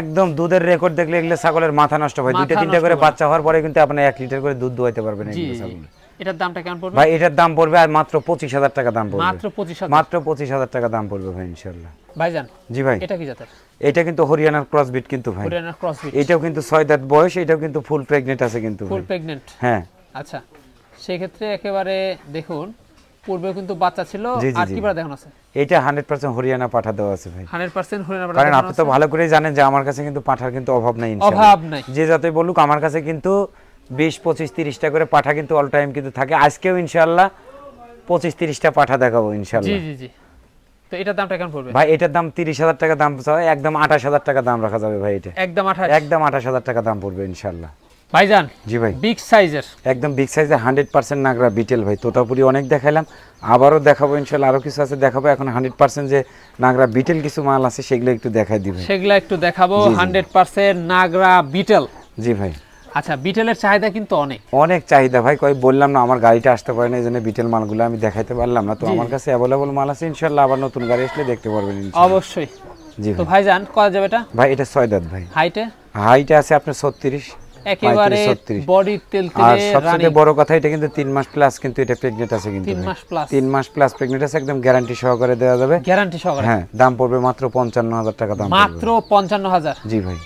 একদম দুধের রেকর্ড দেখলে ছাগলের মাথা নষ্ট হয় দুইটা তিনটা করে বাচ্চা হওয়ার পরে কিন্তু আপনি এক লিটার করে দুধ দোয়াইতে পারবেন এটার দামটা কেমন পড়বে ভাই এটার দাম পড়বে আর মাত্র 25000 টাকা দাম পড়বে মাত্র 25000 মাত্র 25000 টাকা দাম পড়বে ভাই ইনশাআল্লাহ ভাইজান জি ভাই এটা কি জাতের এটা কিন্তু হরিয়ানার ক্রসবিট কিন্তু ভাই হরিয়ানার এটাও কিন্তু 6 দাঁত বয়স এটাও কিন্তু ফুল প্রেগন্যান্ট আছে কিন্তু ফুল প্রেগন্যান্ট হ্যাঁ আচ্ছা সেই ক্ষেত্রে একেবারে দেখুন পূর্বে কিন্তু বাচ্চা ছিল আর কি দেখুন আছে এটা 100% হরিয়ানা পাঠা দেওয়া আছে ভাই 100% হরিয়ানা কারণ আপনি তো ভালো করেই জানেন যে আমার কাছে কিন্তু পাঠার কিন্তু অভাব নাই ইনশাআল্লাহ অভাব নাই যে যাতে বলুক আমার কাছে কিন্তু বিশ পঁচিশ তিরিশটা করে পাঠা কিন্তু অল টাইম কিন্তু থাকে আজকেও ইনশাল্লাহ পঁচিশ তিরিশটা পাঠা দেখাবো ইনশাল্লাহ পড়বে একদম বিগ বিটেল ভাই অনেক দেখাইলাম আবারও দেখাবো ইনশাল্লাহ আরো কিছু আছে দেখাবো এখন পার্সেন্ট যে নাগরা বিটেল কিছু মাল আছে সেগুলো একটু দেখাই দিবে সেগুলো একটু দেখাবো পার্সেন্ট নাগরা বিটেল জি ভাই আচ্ছা বিটেলের চাহিদা কিন্তু অনেক অনেক চাহিদা ভাই কই বললাম না আমার গাড়িটা আসতে পারে না এই জন্য বিটেল মালগুলো আমি দেখাইতে পারলাম না তো আমার কাছে অ্যাভেলেবল মাল আছে ইনশাআল্লাহ আবার নতুন গাড়ি আসলে দেখতে পারবেন অবশ্যই জি তো ভাই জান কয় যাবে এটা ভাই এটা ছয় ভাই হাইটে হাইটে আছে আপনার 36 একেবারে বডি তেল তেল আর সবচেয়ে বড় কথা এটা কিন্তু 3 মাস প্লাস কিন্তু এটা প্রেগন্যান্ট আছে কিন্তু 3 মাস প্লাস 3 মাস প্লাস প্রেগন্যান্ট আছে একদম গ্যারান্টি সহকারে দেওয়া যাবে গ্যারান্টি সহকারে হ্যাঁ দাম পড়বে মাত্র 55000 টাকা দাম মাত্র 55000 জি ভাই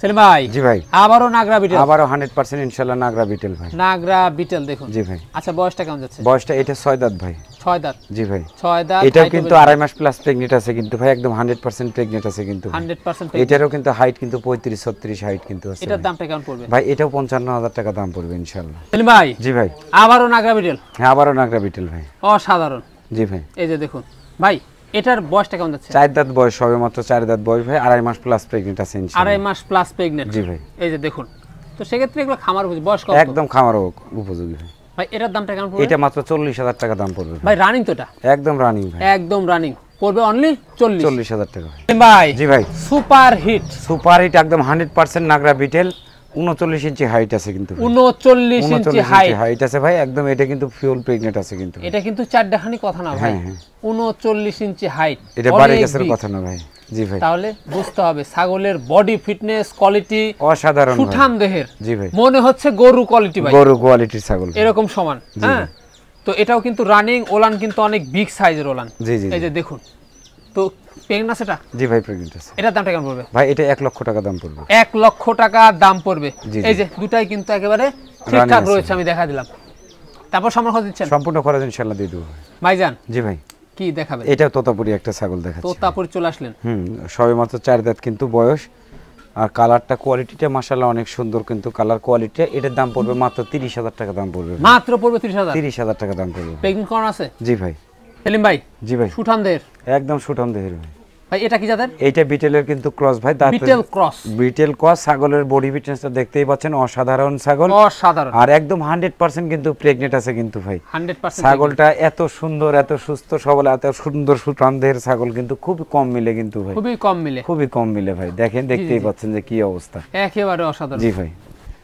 সেলিম ভাই জি ভাই আবারও নাগরা বিটেল আবারও 100% ইনশাআল্লাহ নাগরা বিটেল ভাই নাগরা বিটেল দেখুন জি ভাই আচ্ছা বয়সটা কেমন যাচ্ছে বয়সটা এটা 6 দাঁত ভাই 6 দাঁত জি ভাই 6 দাঁত এটাও কিন্তু আড়াই মাস প্লাস প্রেগন্যান্ট আছে কিন্তু ভাই একদম 100% প্রেগন্যান্ট আছে কিন্তু 100% এটারও কিন্তু হাইট কিন্তু পঁয়ত্রিশ ছত্রিশ হাইট কিন্তু আছে এটার দামটা কেমন পড়বে ভাই এটাও 55000 টাকা দাম পড়বে ইনশাল্লাহ সেলিম ভাই জি ভাই আবারও নাগরা বিটেল হ্যাঁ আবারও নাগরা বিটেল ভাই অসাধারণ জি ভাই এই যে দেখুন ভাই এটার বয়সটা কেমন যাচ্ছে চার দাঁত বয়স হবে মাত্র চার দাঁত বয়স ভাই আড়াই মাস প্লাস প্রেগনেন্ট আছে আড়াই মাস প্লাস প্রেগনেন্ট জি ভাই এই যে দেখুন তো সেক্ষেত্রে এগুলো খামার বয়স কত একদম খামার উপযোগী ভাই ভাই এটার দামটা কেমন পড়বে এটা মাত্র 40000 টাকা দাম পড়বে ভাই রানিং তো এটা একদম রানিং ভাই একদম রানিং পড়বে অনলি 40 40000 টাকা ভাই জি ভাই সুপার হিট সুপার হিট একদম 100% নাগরা বিটেল ইঞ্চি হাইট আছে কিন্তু ইঞ্চি হাইট আছে ভাই একদম এটা কিন্তু ফিউল আছে কিন্তু এটা কিন্তু কথা না ভাই হ্যাঁ, হ্যাঁ। ইঞ্চি হাইট এটা বাড়ি গেছের কথা না ভাই জি ভাই তাহলে বুঝতে হবে ছাগলের বডি ফিটনেস কোয়ালিটি অসাধারণ সুঠাম দেহের জি ভাই মনে হচ্ছে গরু কোয়ালিটি ভাই গরু কোয়ালিটির ছাগল এরকম সমান হ্যাঁ তো এটাও কিন্তু রানিং ওলান কিন্তু অনেক বিগ সাইজের ওলান জি জি এই যে দেখুন তো প্রেগন্যান্ট আছে এটা জি ভাই আছে দামটা কেমন পড়বে ভাই এটা 1 লক্ষ টাকা দাম পড়বে 1 লক্ষ টাকা দাম পড়বে এই যে দুটাই কিন্তু একেবারে ঠিকঠাক রয়েছে আমি দেখা দিলাম তারপর সম্পূর্ণ খরচ দিচ্ছেন সম্পূর্ণ খরচ ইনশাআল্লাহ দিয়ে দেব ভাইজান জি ভাই কি এটা তোতাপুরি একটা ছাগল দেখাচ্ছি তোতাপুরি চলে আসলেন হুম সবে মাত্র চার দাঁত কিন্তু বয়স আর কালারটা কোয়ালিটিটা মাশাআল্লাহ অনেক সুন্দর কিন্তু কালার কোয়ালিটি এটার দাম পড়বে মাত্র 30000 টাকা দাম পড়বে মাত্র পড়বে 30000 30000 টাকা দাম পড়বে পেকিং কোন আছে জি ভাই সেলিম ভাই জি ভাই সুঠামদের একদম সুঠামদের ভাই ভাই এটা কি জাতের এটা বিটেলের কিন্তু ক্রস ভাই বিটেল ক্রস বিটেল ক্রস ছাগলের বডি ফিটনেসটা দেখতেই পাচ্ছেন অসাধারণ ছাগল অসাধারণ আর একদম 100% কিন্তু প্রেগন্যান্ট আছে কিন্তু ভাই 100% ছাগলটা এত সুন্দর এত সুস্থ সবল এত সুন্দর সুতানদের ছাগল কিন্তু খুব কম মিলে কিন্তু ভাই খুবই কম মিলে খুবই কম মিলে ভাই দেখেন দেখতেই পাচ্ছেন যে কি অবস্থা একেবারে অসাধারণ জি ভাই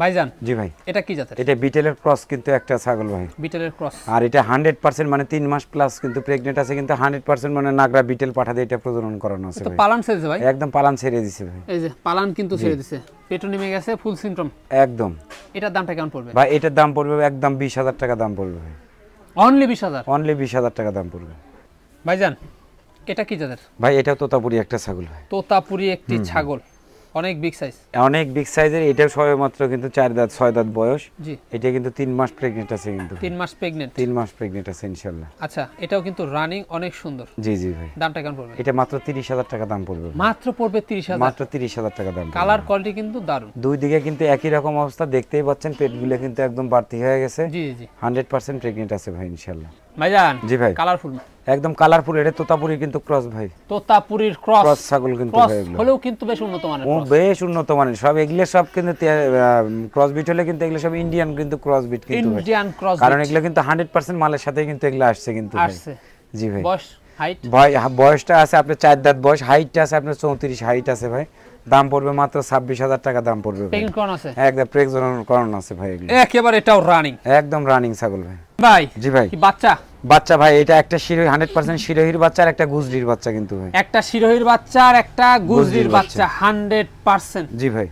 ভাইজান জি ভাই এটা কি জাতের এটা বিটেলের ক্রস কিন্তু একটা ছাগল ভাই বিটেলের ক্রস আর এটা 100% মানে 3 মাস প্লাস কিন্তু প্রেগন্যান্ট আছে কিন্তু 100% মানে নাগরা বিটেল পাঠা দিয়ে এটা প্রজনন করানো আছে ভাই পালান ছেড়েছে ভাই একদম পালান ছেড়ে দিয়েছে ভাই এই যে পালান কিন্তু ছেড়ে দিয়েছে পেটও নেমে গেছে ফুল সিনড্রোম একদম এটার দামটা কেমন পড়বে ভাই এটার দাম পড়বে একদম 20000 টাকা দাম পড়বে ভাই অনলি 20000 অনলি 20000 টাকা দাম পড়বে ভাইজান এটা কি জাতের ভাই এটা তোতাপুরি একটা ছাগল ভাই তোতাপুরি একটি ছাগল অনেক বিগ সাইজ অনেক বিগ সাইজের এটা কিন্তু চার দাঁত ছয় দাঁত বয়স এটা কিন্তু তিন মাস প্রেগনেন্ট আছে কিন্তু তিন মাস প্রেগনেন্ট তিন মাস প্রেগনেন্ট আছে ইনশাল্লাহ আচ্ছা এটাও কিন্তু রানিং অনেক সুন্দর জি জি ভাই দামটা কেমন পড়বে এটা মাত্র তিরিশ হাজার টাকা দাম পড়বে মাত্র পড়বে তিরিশ হাজার মাত্র তিরিশ হাজার টাকা দাম কালার কোয়ালিটি কিন্তু দারুণ দুই দিকে কিন্তু একই রকম অবস্থা দেখতেই পাচ্ছেন পেটগুলো কিন্তু একদম বাড়তি হয়ে গেছে জি জি হান্ড্রেড পার্সেন্ট প্রেগনেন্ট আছে ভাই ইনশাল্লাহ ভাইজান জি ভাই কালারফুল একদম কালারফুল এটা কিন্তু ক্রস ভাই তোতাপুরির ক্রস ক্রস ছাগল কিন্তু হলেও কিন্তু বেশ উন্নত মানের ও বেশ উন্নত মানের সব এগুলা সব কিন্তু ক্রস বিট হলে কিন্তু এগুলা সব ইন্ডিয়ান কিন্তু ক্রস বিট কিন্তু ইন্ডিয়ান ক্রস কারণ এগুলা কিন্তু 100% মালের সাথে কিন্তু এগুলা আসছে কিন্তু আসছে জি ভাই বয়স হাইট হ্যাঁ, ভাই বয়সটা আছে আপনার চার দাঁত বয়স হাইটটা আছে আপনার 34 হাইট আছে ভাই দাম পড়বে মাত্র ছাব্বিশ হাজার টাকা দাম পড়বে হ্যাঁ, একদম আছে ভাই একেবারে এটাও রানিং একদম রানিং ছাগল ভাই ভাই জি ভাই বাচ্চা বাচ্চা ভাই এটা একটা বাচ্চা আর একটা গুজরির বাচ্চা কিন্তু ভাই একটা শিরোহির বাচ্চা আর একটা গুজরির বাচ্চা হান্ড্রেড পার্সেন্ট জি ভাই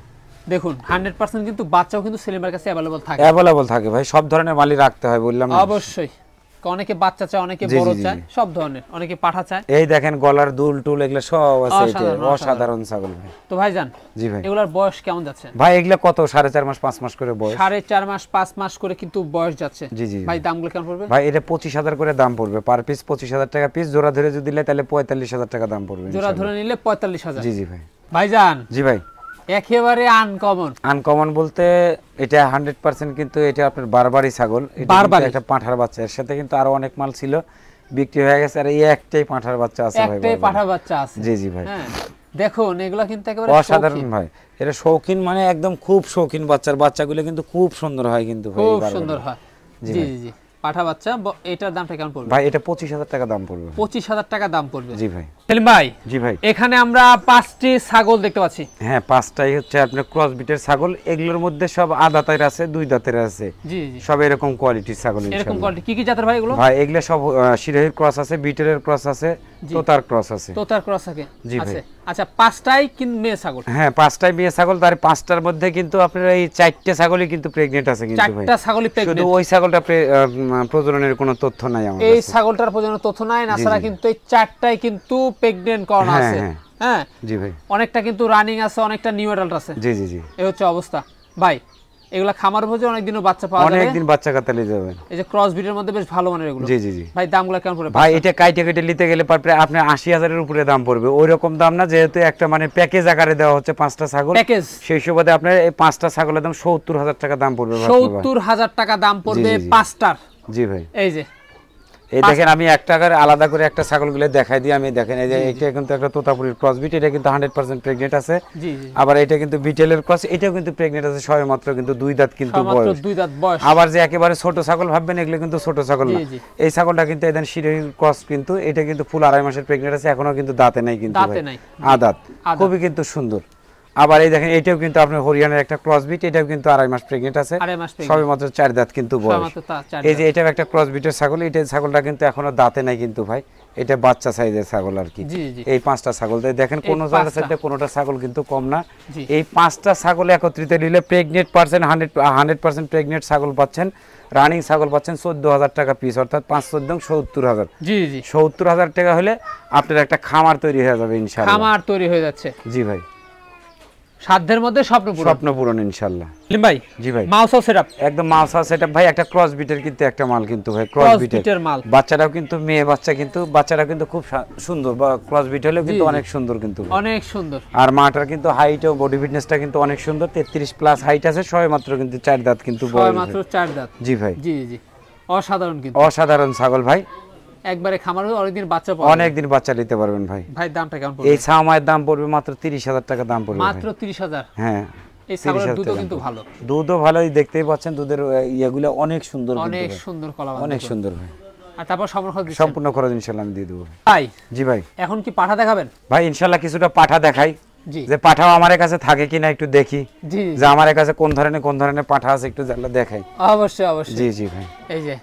দেখুন 100% কিন্তু বাচ্চাও কিন্তু সিলেমার কাছে अवेलेबल থাকে अवेलेबल থাকে ভাই সব ধরনের মালই রাখতে হয় বললাম অবশ্যই অনেকে বাচ্চা চায় অনেকে বড় চায় সব ধরনের অনেকে পাঠা চায় এই দেখেন গলার দুল টুল এগুলো সব আছে অসাধারণ ছাগল তো ভাই যান জি ভাই এগুলার বয়স কেমন যাচ্ছে ভাই এগুলো কত সাড়ে চার মাস পাঁচ মাস করে বয়স সাড়ে চার মাস পাঁচ মাস করে কিন্তু বয়স যাচ্ছে জি জি ভাই দামগুলো কেমন পড়বে ভাই এটা পঁচিশ হাজার করে দাম পড়বে পার পিস পঁচিশ হাজার টাকা পিস জোড়া ধরে যদি নিলে তাহলে পঁয়তাল্লিশ হাজার টাকা দাম পড়বে জোড়া ধরে নিলে পঁয়তাল্লিশ হাজার জি জি ভাই ভাই ভাইজান জি ভাই একেবারে আনকমন আনকমন বলতে এটা হান্ড্রেড পার্সেন্ট কিন্তু এটা আপনার বারবারই ছাগল একটা পাঁঠার বাচ্চা এর সাথে কিন্তু আরো অনেক মাল ছিল বিক্রি হয়ে গেছে আর এই একটাই পাঁঠার বাচ্চা আছে একটাই পাঁঠার বাচ্চা আছে জি জি ভাই হ্যাঁ। দেখুন এগুলো কিন্তু একেবারে অসাধারণ ভাই এটা শৌখিন মানে একদম খুব শৌখিন বাচ্চার বাচ্চাগুলো কিন্তু খুব সুন্দর হয় কিন্তু খুব সুন্দর হয় জি জি জি পাঠা বাচ্চা এটার দামটা কেমন পড়বে ভাই এটা 25000 টাকা দাম পড়বে 25000 টাকা দাম পড়বে জি ভাই সেলিম ভাই জি ভাই এখানে আমরা পাঁচটি ছাগল দেখতে পাচ্ছি হ্যাঁ পাঁচটাই হচ্ছে আপনার ক্রস বিটের ছাগল এগুলোর মধ্যে সব আদাতের আছে দুই দাঁতের আছে জি জি সব এরকম কোয়ালিটির ছাগল এরকম কোয়ালিটি কি কি জাতের ভাই এগুলো ভাই এগুলো সব শিরোহির ক্রস আছে বিটেলের ক্রস আছে তোতার ক্রস আছে তোতার ক্রস আছে জি ভাই আচ্ছা পাঁচটাই মেয়ে ছাগল হ্যাঁ পাঁচটাই মেয়ে ছাগল তার পাঁচটার মধ্যে কিন্তু আপনার এই চারটে ছাগলই কিন্তু প্রেগনেন্ট আছে কিন্তু চারটা ছাগলই ওই ছাগলটা প্রজননের কোনো তথ্য নাই এই ছাগলটার প্রজননের তথ্য নাই না ছাড়া কিন্তু এই চারটাই কিন্তু প্রেগনেন্ট করানো হ্যাঁ, আছে হ্যাঁ।, হ্যাঁ জি ভাই অনেকটা কিন্তু রানিং আছে অনেকটা নিউ অ্যাডাল্ট আছে জি জি জি এই হচ্ছে অবস্থা ভাই এগুলা খামার ভোজে অনেকদিনও বাচ্চা পাওয়া যাবে অনেকদিন বাচ্চা কাতালি যাবে এই যে ক্রস ব্রিডের মধ্যে বেশ ভালো মানের এগুলো জি জি জি ভাই দামগুলো কেমন পড়বে ভাই এটা কাইটা কাইটা নিতে গেলে পার প্রায় আপনি 80000 এর উপরে দাম পড়বে ওই রকম দাম না যেহেতু একটা মানে প্যাকেজ আকারে দেওয়া হচ্ছে পাঁচটা ছাগল প্যাকেজ সেই সুবাদে আপনার এই পাঁচটা ছাগলের দাম 70000 টাকা দাম পড়বে 70000 টাকা দাম পড়বে পাঁচটার জি ভাই এই যে এই দেখেন আমি এক টাকার আলাদা করে একটা ছাগলগুলো দেখাই দিই আমি দেখেন এই যে এটা কিন্তু একটা তোতাপুরির ক্রস বিট এটা কিন্তু হান্ড্রেড পার্সেন্ট প্রেগনেন্ট আছে আবার এটা কিন্তু বিটেলের ক্রস এটাও কিন্তু প্রেগনেন্ট আছে সবে মাত্র কিন্তু দুই দাঁত কিন্তু আবার যে একেবারে ছোট ছাগল ভাববেন এগুলো কিন্তু ছোট ছাগল না এই ছাগলটা কিন্তু এদের শিরের ক্রস কিন্তু এটা কিন্তু ফুল আড়াই মাসের প্রেগনেন্ট আছে এখনো কিন্তু দাঁতে নাই কিন্তু আদাত খুবই কিন্তু সুন্দর আবার এই দেখেন এটাও কিন্তু আপনার হরিয়ানার একটা ক্রস বিট এটাও কিন্তু আড়াই মাস প্রেগনেন্ট আছে সবে মাত্র চার দাঁত কিন্তু এই যে এটাও একটা ক্রস বিটের ছাগল এটা ছাগলটা কিন্তু এখনো দাঁতে নাই কিন্তু ভাই এটা বাচ্চা সাইজের ছাগল আর কি এই পাঁচটা ছাগল দেখেন কোন সাইডে কোনোটা ছাগল কিন্তু কম না এই পাঁচটা ছাগল একত্রিত নিলে pregnant percent hundred hundred percent pregnant ছাগল পাচ্ছেন রানিং ছাগল পাচ্ছেন চোদ্দ হাজার টাকা পিস অর্থাৎ পাঁচ চোদ্দ সত্তর হাজার সত্তর হাজার টাকা হলে আপনার একটা খামার তৈরি হয়ে যাবে ইনশাল্লাহ খামার তৈরি হয়ে যাচ্ছে জি ভাই সাধ্যের মধ্যে স্বপ্ন পূরণ স্বপ্ন পূরণ ইনশাআল্লাহ ভাই জি ভাই মাউস সেটআপ একদম মাউস সেটআপ ভাই একটা ক্রস বিটের কিন্তু একটা মাল কিন্তু ভাই ক্রস বিটের মাল বাচ্চাটাও কিন্তু মেয়ে বাচ্চা কিন্তু বাচ্চাটা কিন্তু খুব সুন্দর বা ক্রস বিট হলেও কিন্তু অনেক সুন্দর কিন্তু অনেক সুন্দর আর মাটার কিন্তু হাইট ও বডি ফিটনেসটা কিন্তু অনেক সুন্দর 33 প্লাস হাইট আছে ছয় মাত্র কিন্তু চার দাঁত কিন্তু ছয় মাত্র চার দাঁত জি ভাই জি জি অসাধারণ কিন্তু অসাধারণ ছাগল ভাই একবারে খামারে অনেকদিন বাচ্চা পাবেন অনেকদিন বাচ্চা নিতে পারবেন ভাই ভাই দামটা কেমন পড়বে এই ছামায়ের দাম পড়বে মাত্র টাকা দাম পড়বে মাত্র হ্যাঁ তারপর সম্পূর্ণ খরচ দিয়ে ভাই জি ভাই এখন কি পাঠা দেখাবেন ভাই পাঠা যে আমার কাছে থাকে কিনা একটু দেখি আমার কাছে কোন কোন ধরনের পাঠা আছে একটু দেখাই অবশ্যই অবশ্যই জি জি ভাই এই যে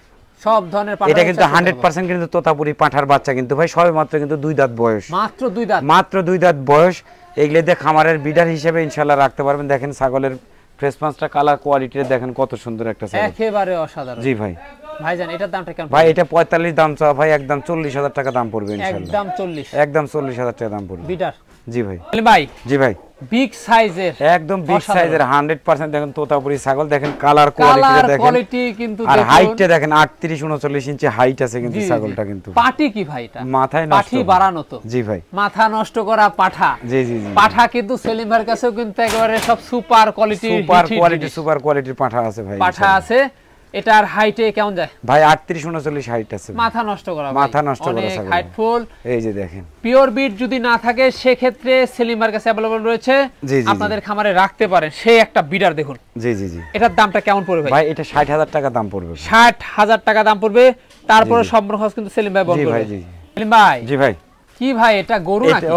সব ধরনের এটা কিন্তু 100% কিন্তু তোতাপুরি পাঁঠার বাচ্চা কিন্তু ভাই সবে মাত্র কিন্তু দুই দাঁত বয়স মাত্র দুই দাঁত মাত্র দুই দাঁত বয়স এগুলো দিয়ে খামারের বিডার হিসেবে ইনশাআল্লাহ রাখতে পারবেন দেখেন ছাগলের ফ্রেশ মাছটা কালার কোয়ালিটি দেখেন কত সুন্দর একটা একেবারে অসাধারণ জি ভাই ভাই এটা পঁয়তাল্লিশ দাম চাওয়া ভাই একদম চল্লিশ হাজার টাকা দাম পড়বে একদম চল্লিশ একদম 40000 টাকা দাম পড়বে বিডার জি ভাই ভাই জি ভাই বিগ সাইজের একদম বিগ সাইজের 100% দেখেন তোতাপুরি ছাগল দেখেন কালার কোয়ালিটি দেখেন কোয়ালিটি কিন্তু আর হাইটটা দেখেন 38 39 ইঞ্চি হাইট আছে কিন্তু ছাগলটা কিন্তু পাটি কি ভাই এটা মাথায় নষ্ট পাটি বাড়ানো তো জি ভাই মাথা নষ্ট করা পাঠা জি জি জি পাঠা কিন্তু সেলিমার কাছেও কিন্তু একেবারে সব super quality super quality super কোয়ালিটির পাঠা আছে ভাই পাঠা আছে এটার হাইটে কেমন যায় ভাই 38 39 হাইট আছে মাথা নষ্ট করা মাথা নষ্ট করা অনেক হাইটফুল এই যে দেখেন পিওর বিট যদি না থাকে সেই ক্ষেত্রে সেলিমার কাছে अवेलेबल রয়েছে আপনাদের খামারে রাখতে পারেন সেই একটা বিডার দেখুন জি জি জি এটার দামটা কেমন পড়বে ভাই ভাই এটা 60000 টাকা দাম পড়বে 60000 টাকা দাম পড়বে তারপরে সম্পূর্ণ খরচ কিন্তু সেলিম ভাই বল করবে জি ভাই জি সেলিম ভাই জি ভাই কি ভাই এটা গরু নাকি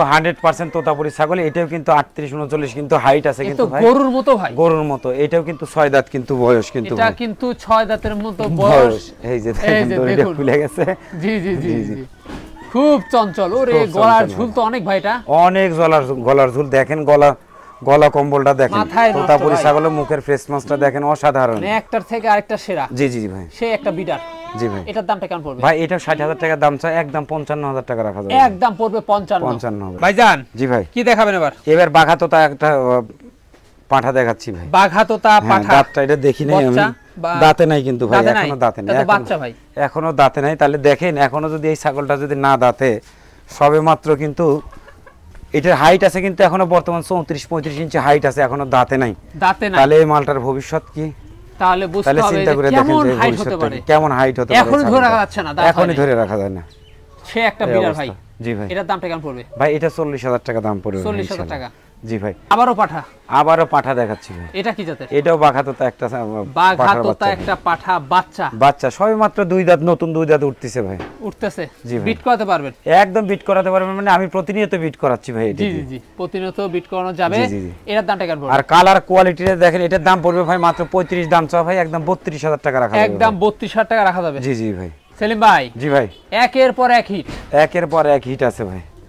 100% তোতাপুরি ছাগল এটাও কিন্তু 38 39 কিন্তু হাইট আছে কিন্তু ভাই গরুর মতো ভাই গরুর মতো এটাও কিন্তু ছয় দাঁত কিন্তু বয়স কিন্তু এটা কিন্তু ছয় দাঁতের মতো বয়স এই যে এটা গেছে জি জি জি জি খুব চঞ্চল ওরে গলার ঝুল তো অনেক ভাই এটা অনেক গলার গলার ঝুল দেখেন গলা গলা কম্বলটা দেখেন তোতাপুরি ছাগলের মুখের ফেস মাস্কটা দেখেন অসাধারণ মানে একটার থেকে আরেকটা সেরা জি জি ভাই সে একটা বিডার জি ভাই এটার দামটা কেমন পড়বে ভাই এটা 60000 টাকা দাম চাই একদম 55000 টাকা রাখা যাবে একদম পড়বে 55 55 হবে ভাইজান জি ভাই কি দেখাবেন এবার এবার বাঘা তোতা একটা পাঠা দেখাচ্ছি ভাই বাঘা তোতা হ্যাঁ, পাঠা দাঁতটা এটা দেখি নাই আমি দাঁতে নাই কিন্তু ভাই এখনো দাঁতে নাই এটা বাচ্চা ভাই এখনো দাঁতে নাই তাহলে দেখেন এখনো যদি এই ছাগলটা যদি না দাঁতে সবে মাত্র কিন্তু এটার হাইট আছে কিন্তু এখনো বর্তমান চৌত্রিশ পঁয়ত্রিশ ইঞ্চি হাইট আছে এখনো দাঁতে নাই দাঁতে নাই তাহলে এই মালটার ভবিষ্যৎ কি তাহলে বুঝতে হবে চিন্তা করে দেখেন কেমন হাইট হতে পারে এখন ধরে রাখা যাচ্ছে না এখনই ধরে রাখা যায় না সে একটা বিরাট ভাই জি ভাই এটার দামটা কেমন পড়বে ভাই এটা 40000 টাকা দাম পড়বে 40000 টাকা জি ভাই আবারও পাঠা আবারও পাঠা দেখাচ্ছি ভাই এটা কি জাতের এটাও বাঘাতোতা একটা বাঘাতোতা একটা পাঠা বাচ্চা বাচ্চা সবে মাত্র দুই দাঁত নতুন দুই দাঁত উঠতেছে ভাই উঠতেছে জি ভাই বিট করাতে পারবেন একদম বিট করাতে পারবেন মানে আমি প্রতিনিয়ত বিট করাচ্ছি ভাই জি জি জি প্রতিনিয়ত বিট করানো যাবে এটার দামটা কেমন আর কালার কোয়ালিটিটা দেখেন এটার দাম পড়বে ভাই মাত্র 35 দাম চাও ভাই একদম 32000 টাকা রাখা যাবে একদম 32000 টাকা রাখা যাবে জি জি ভাই সেলিম ভাই জি ভাই একের পর এক হিট একের পর এক হিট আছে ভাই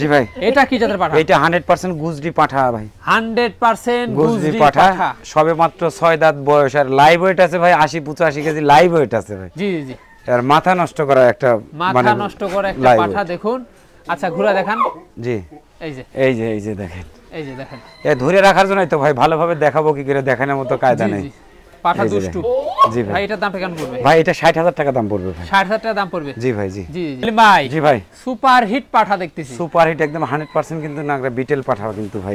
জি ভাই এটা কি জাতের পাঠা এটা 100% গুজরি পাঠা ভাই 100% গুজরি পাঠা সবে মাত্র দাঁত বয়স আর লাইভ ওয়েট আছে ভাই 80 85 কেজি লাইভ ওয়েট আছে ভাই জি জি আর মাথা নষ্ট করা একটা মাথা মানে নষ্ট করা একটা পাঠা দেখুন আচ্ছা ঘুরে দেখান জি এই যে এই যে এই যে দেখেন এই যে দেখেন এ ধরে রাখার জন্যই তো ভাই ভালোভাবে দেখাবো কি করে দেখানোর মতো কায়দা নেই পাঠা দুষ্টু জি ভাই কেমন পড়বে ভাই এটা 60000 টাকা দাম পড়বে ভাই 60000 টাকা দাম পড়বে জি ভাই জি জি ভাই জি ভাই সুপার হিট পাঠা দেখতেছি সুপার হিট একদম 100% কিন্তু নাগরা বিটেল পাঠা কিন্তু ভাই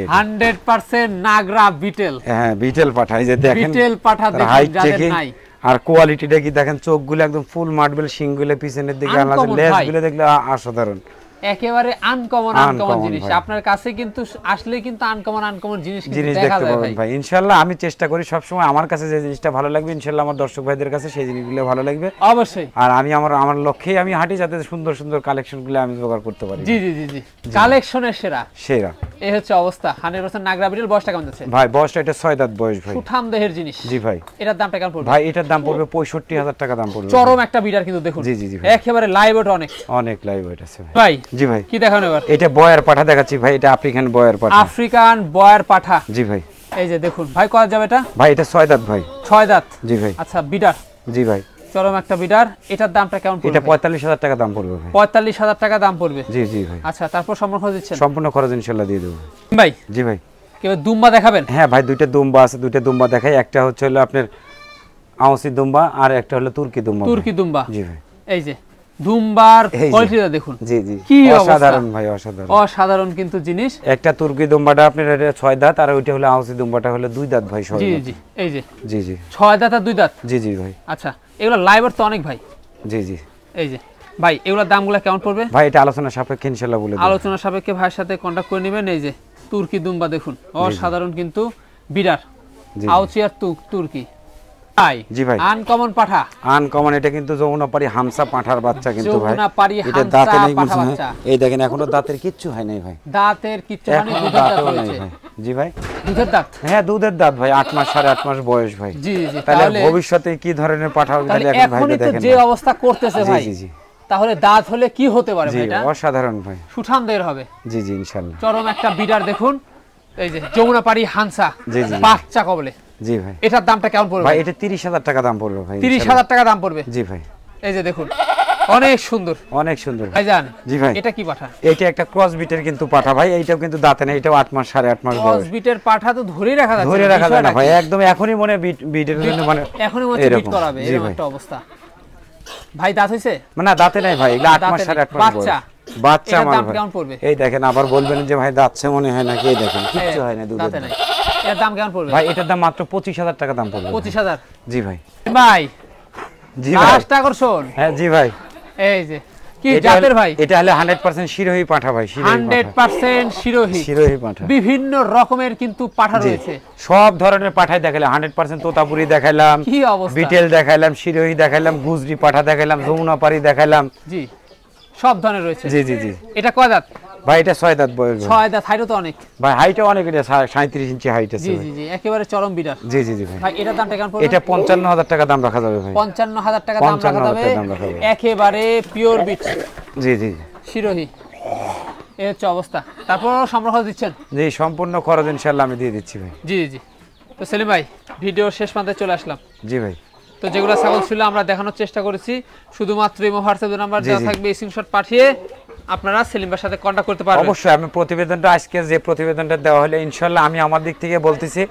100% নাগরা বিটেল হ্যাঁ বিটেল পাঠা এই যে দেখেন বিটেল পাঠা দেখেন যাদের নাই আর কোয়ালিটিটা কি দেখেন চোখগুলো একদম ফুল মার্বেল শিংগুলো পিছনের দিকে আলাদা লেজগুলো দেখলে অসাধারণ একেবারে আনকমন আনকমন জিনিস আপনার কাছে কিন্তু আসলে কিন্তু আনকমন আনকমন জিনিস জিনিস দেখতে পাবেন ভাই ইনশাআল্লাহ আমি চেষ্টা করি সব সময় আমার কাছে যে জিনিসটা ভালো লাগবে ইনশাআল্লাহ আমার দর্শক ভাইদের কাছে সেই জিনিসগুলো ভালো লাগবে অবশ্যই আর আমি আমার আমার লক্ষ্যে আমি হাঁটি যাতে সুন্দর সুন্দর কালেকশনগুলো আমি জোগাড় করতে পারি জি জি জি জি কালেকশনের সেরা সেরা এই হচ্ছে অবস্থা হোসেন নাগরা বিটেল বয়সটা কেমন যাচ্ছে ভাই বয়সটা এটা ছয় দাঁত বয়স ভাই সুঠাম দেহের জিনিস জি ভাই এটার দামটা কেমন পড়বে ভাই এটার দাম পড়বে 65000 টাকা দাম পড়বে চরম একটা বিটার কিন্তু দেখুন জি জি জি একেবারে লাইভ ওয়েট অনেক অনেক লাইভ ওয়েট আছে ভাই ভাই জি ভাই কি দেখানো এবার এটা বয়ার পাঠা দেখাচ্ছি ভাই এটা আফ্রিকান বয়ার পাঠা আফ্রিকান বয়ার পাঠা জি ভাই এই যে দেখুন ভাই কত যাবে এটা ভাই এটা ছয় দাঁত ভাই ছয় দাঁত জি ভাই আচ্ছা বিডার জি ভাই চরম একটা বিডার এটার দামটা কেমন পড়বে এটা 45000 টাকা দাম পড়বে ভাই হাজার টাকা দাম পড়বে জি জি ভাই আচ্ছা তারপর সম্পূর্ণ খরচ দিচ্ছেন সম্পূর্ণ খরচ ইনশাআল্লাহ দিয়ে দেবো ভাই জি ভাই কেবল দুম্বা দেখাবেন হ্যাঁ ভাই দুইটা দুম্বা আছে দুইটা দুম্বা দেখাই একটা হচ্ছে হলো আপনার আউসি দুম্বা আর একটা হলো তুর্কি দুম্বা তুর্কি দুম্বা জি ভাই এই যে জিনিস একটা তুর্কি দুম্বাটা দাঁত আর দাঁত দাঁত জি জি ভাই আচ্ছা তো অনেক ভাই জি জি এই যে ভাই এগুলোর কেমন পড়বে ভাই এটা আলোচনা সাপেক্ষে বলে আলোচনা সাপেক্ষে ভাইয়ের সাথে কন্টাক্ট করে নেবেন এই যে তুর্কি দুম্বা দেখুন অসাধারণ কিন্তু বিরাট আউচি আর তুর্কি দুধের দাঁত হ্যাঁ, মাস বয়স ভাই ভবিষ্যতে কি ধরনের পাঠা তাহলে ভাই যে অবস্থা করতেছে তাহলে দাঁত হলে কি হতে পারে অসাধারণ ভাই সুঠামদের হবে জি জি ইনশাল্লাহ চরম একটা বিডার দেখুন এই যে হানসা বাচ্চা কবলে জি ভাই এটার দামটা কেমন পড়বে ভাই এটা 30000 টাকা দাম পড়বে ভাই 30000 টাকা দাম পড়বে জি ভাই এই যে দেখুন অনেক সুন্দর অনেক সুন্দর ভাইজান জি ভাই এটা কি পাঠা এটা একটা ক্রস বিটের কিন্তু পাঠা ভাই এইটাও কিন্তু দাঁতে না এটাও আট মাস সাড়ে আট মাস ক্রস বিটের পাঠা তো ধরে রাখা যাচ্ছে ধরে রাখা যায় না ভাই একদম এখনই মনে বিট বিটের জন্য মানে এখনই মনে বিট করাবে এরকম একটা অবস্থা ভাই দাঁত হইছে না দাঁতে নাই ভাই এগুলা 8 মাস 8.5 মাস বাচ্চা বাচ্চা এই দেখেন আবার বলবেন যে ভাই দাঁতছে মনে হয় দেখেন কিচ্ছু হয় না এর দাম কেমন পড়বে ভাই এটার দাম মাত্র 25000 টাকা দাম পড়বে 25000 জি ভাই ভাই জি ভাই হ্যাঁ জি ভাই এই যে কি জাতের ভাই এটা হলো 100% ভাই 100% বিভিন্ন রকমের কিন্তু পাঠা রয়েছে সব ধরনের পাঠাই দেখাইলাম 100% তোতাপুরি দেখাইলাম কি অবস্থা বিটেল দেখাইলাম শিরোহী দেখাইলাম গুজরি পাঠা দেখাইলাম যমুনাপাড়ি দেখাইলাম জি সব ধরনের রয়েছে জি জি জি এটা কয় দাঁত ভাই এটা ছয় দাঁত বয়স ছয় দাঁত তো অনেক ভাই হাইটও অনেক এটা সাঁত্রিশ ইঞ্চি হাইট আছে জি জি একেবারে চরম জি জি জি ভাই এটার দামটা কেমন পড়বে এটা পঞ্চান্ন হাজার টাকা দাম রাখা যাবে ভাই পঞ্চান্ন হাজার টাকা দাম রাখা যাবে একেবারে পিওর বিট জি জি শিরোহী এ হচ্ছে অবস্থা তারপর সম্পূর্ণ দিচ্ছেন জি সম্পূর্ণ খরচ আমি দিয়ে দিচ্ছি ভাই জি জি তো সেলিম ভাই ভিডিও শেষ মাথায় চলে আসলাম জি ভাই তো যেগুলো ছাগল ছিল আমরা দেখানোর চেষ্টা করেছি শুধুমাত্র ইমো হোয়াটসঅ্যাপ নাম্বার যা থাকবে স্ক্রিনশট পাঠিয়ে আপনারা সেলিমবার সাথে কন্ট্যাক্ট করতে পারবেন অবশ্যই আমি প্রতিবেদনটা আজকে যে প্রতিবেদনটা দেওয়া হলো ইনশাআল্লাহ আমি আমার দিক থেকে বলতেছি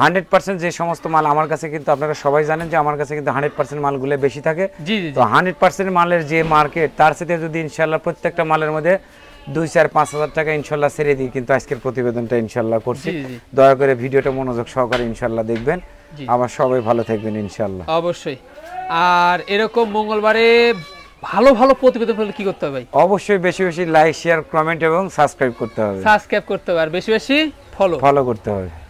হান্ড্রেড পার্সেন্ট যে সমস্ত মাল আমার কাছে কিন্তু আপনারা সবাই জানেন যে আমার কাছে কিন্তু হান্ড্রেড পার্সেন্ট মালগুলো বেশি থাকে তো হান্ড্রেড পার্সেন্ট মালের যে মার্কেট তার সাথে যদি ইনশাল্লাহ প্রত্যেকটা মালের মধ্যে দুই চার পাঁচ হাজার টাকা ইনশাল্লাহ ছেড়ে দিই কিন্তু আজকের প্রতিবেদনটা ইনশাল্লাহ করছি দয়া করে ভিডিওটা মনোযোগ সহকারে ইনশাল্লাহ দেখবেন আমার সবাই ভালো থাকবেন ইনশাল্লাহ অবশ্যই আর এরকম মঙ্গলবারে ভালো ভালো প্রতিবেদন পেলে কি করতে হবে অবশ্যই বেশি বেশি লাইক শেয়ার কমেন্ট এবং সাবস্ক্রাইব করতে হবে সাবস্ক্রাইব করতে হবে আর বেশি বেশি ফলো ফলো করতে হবে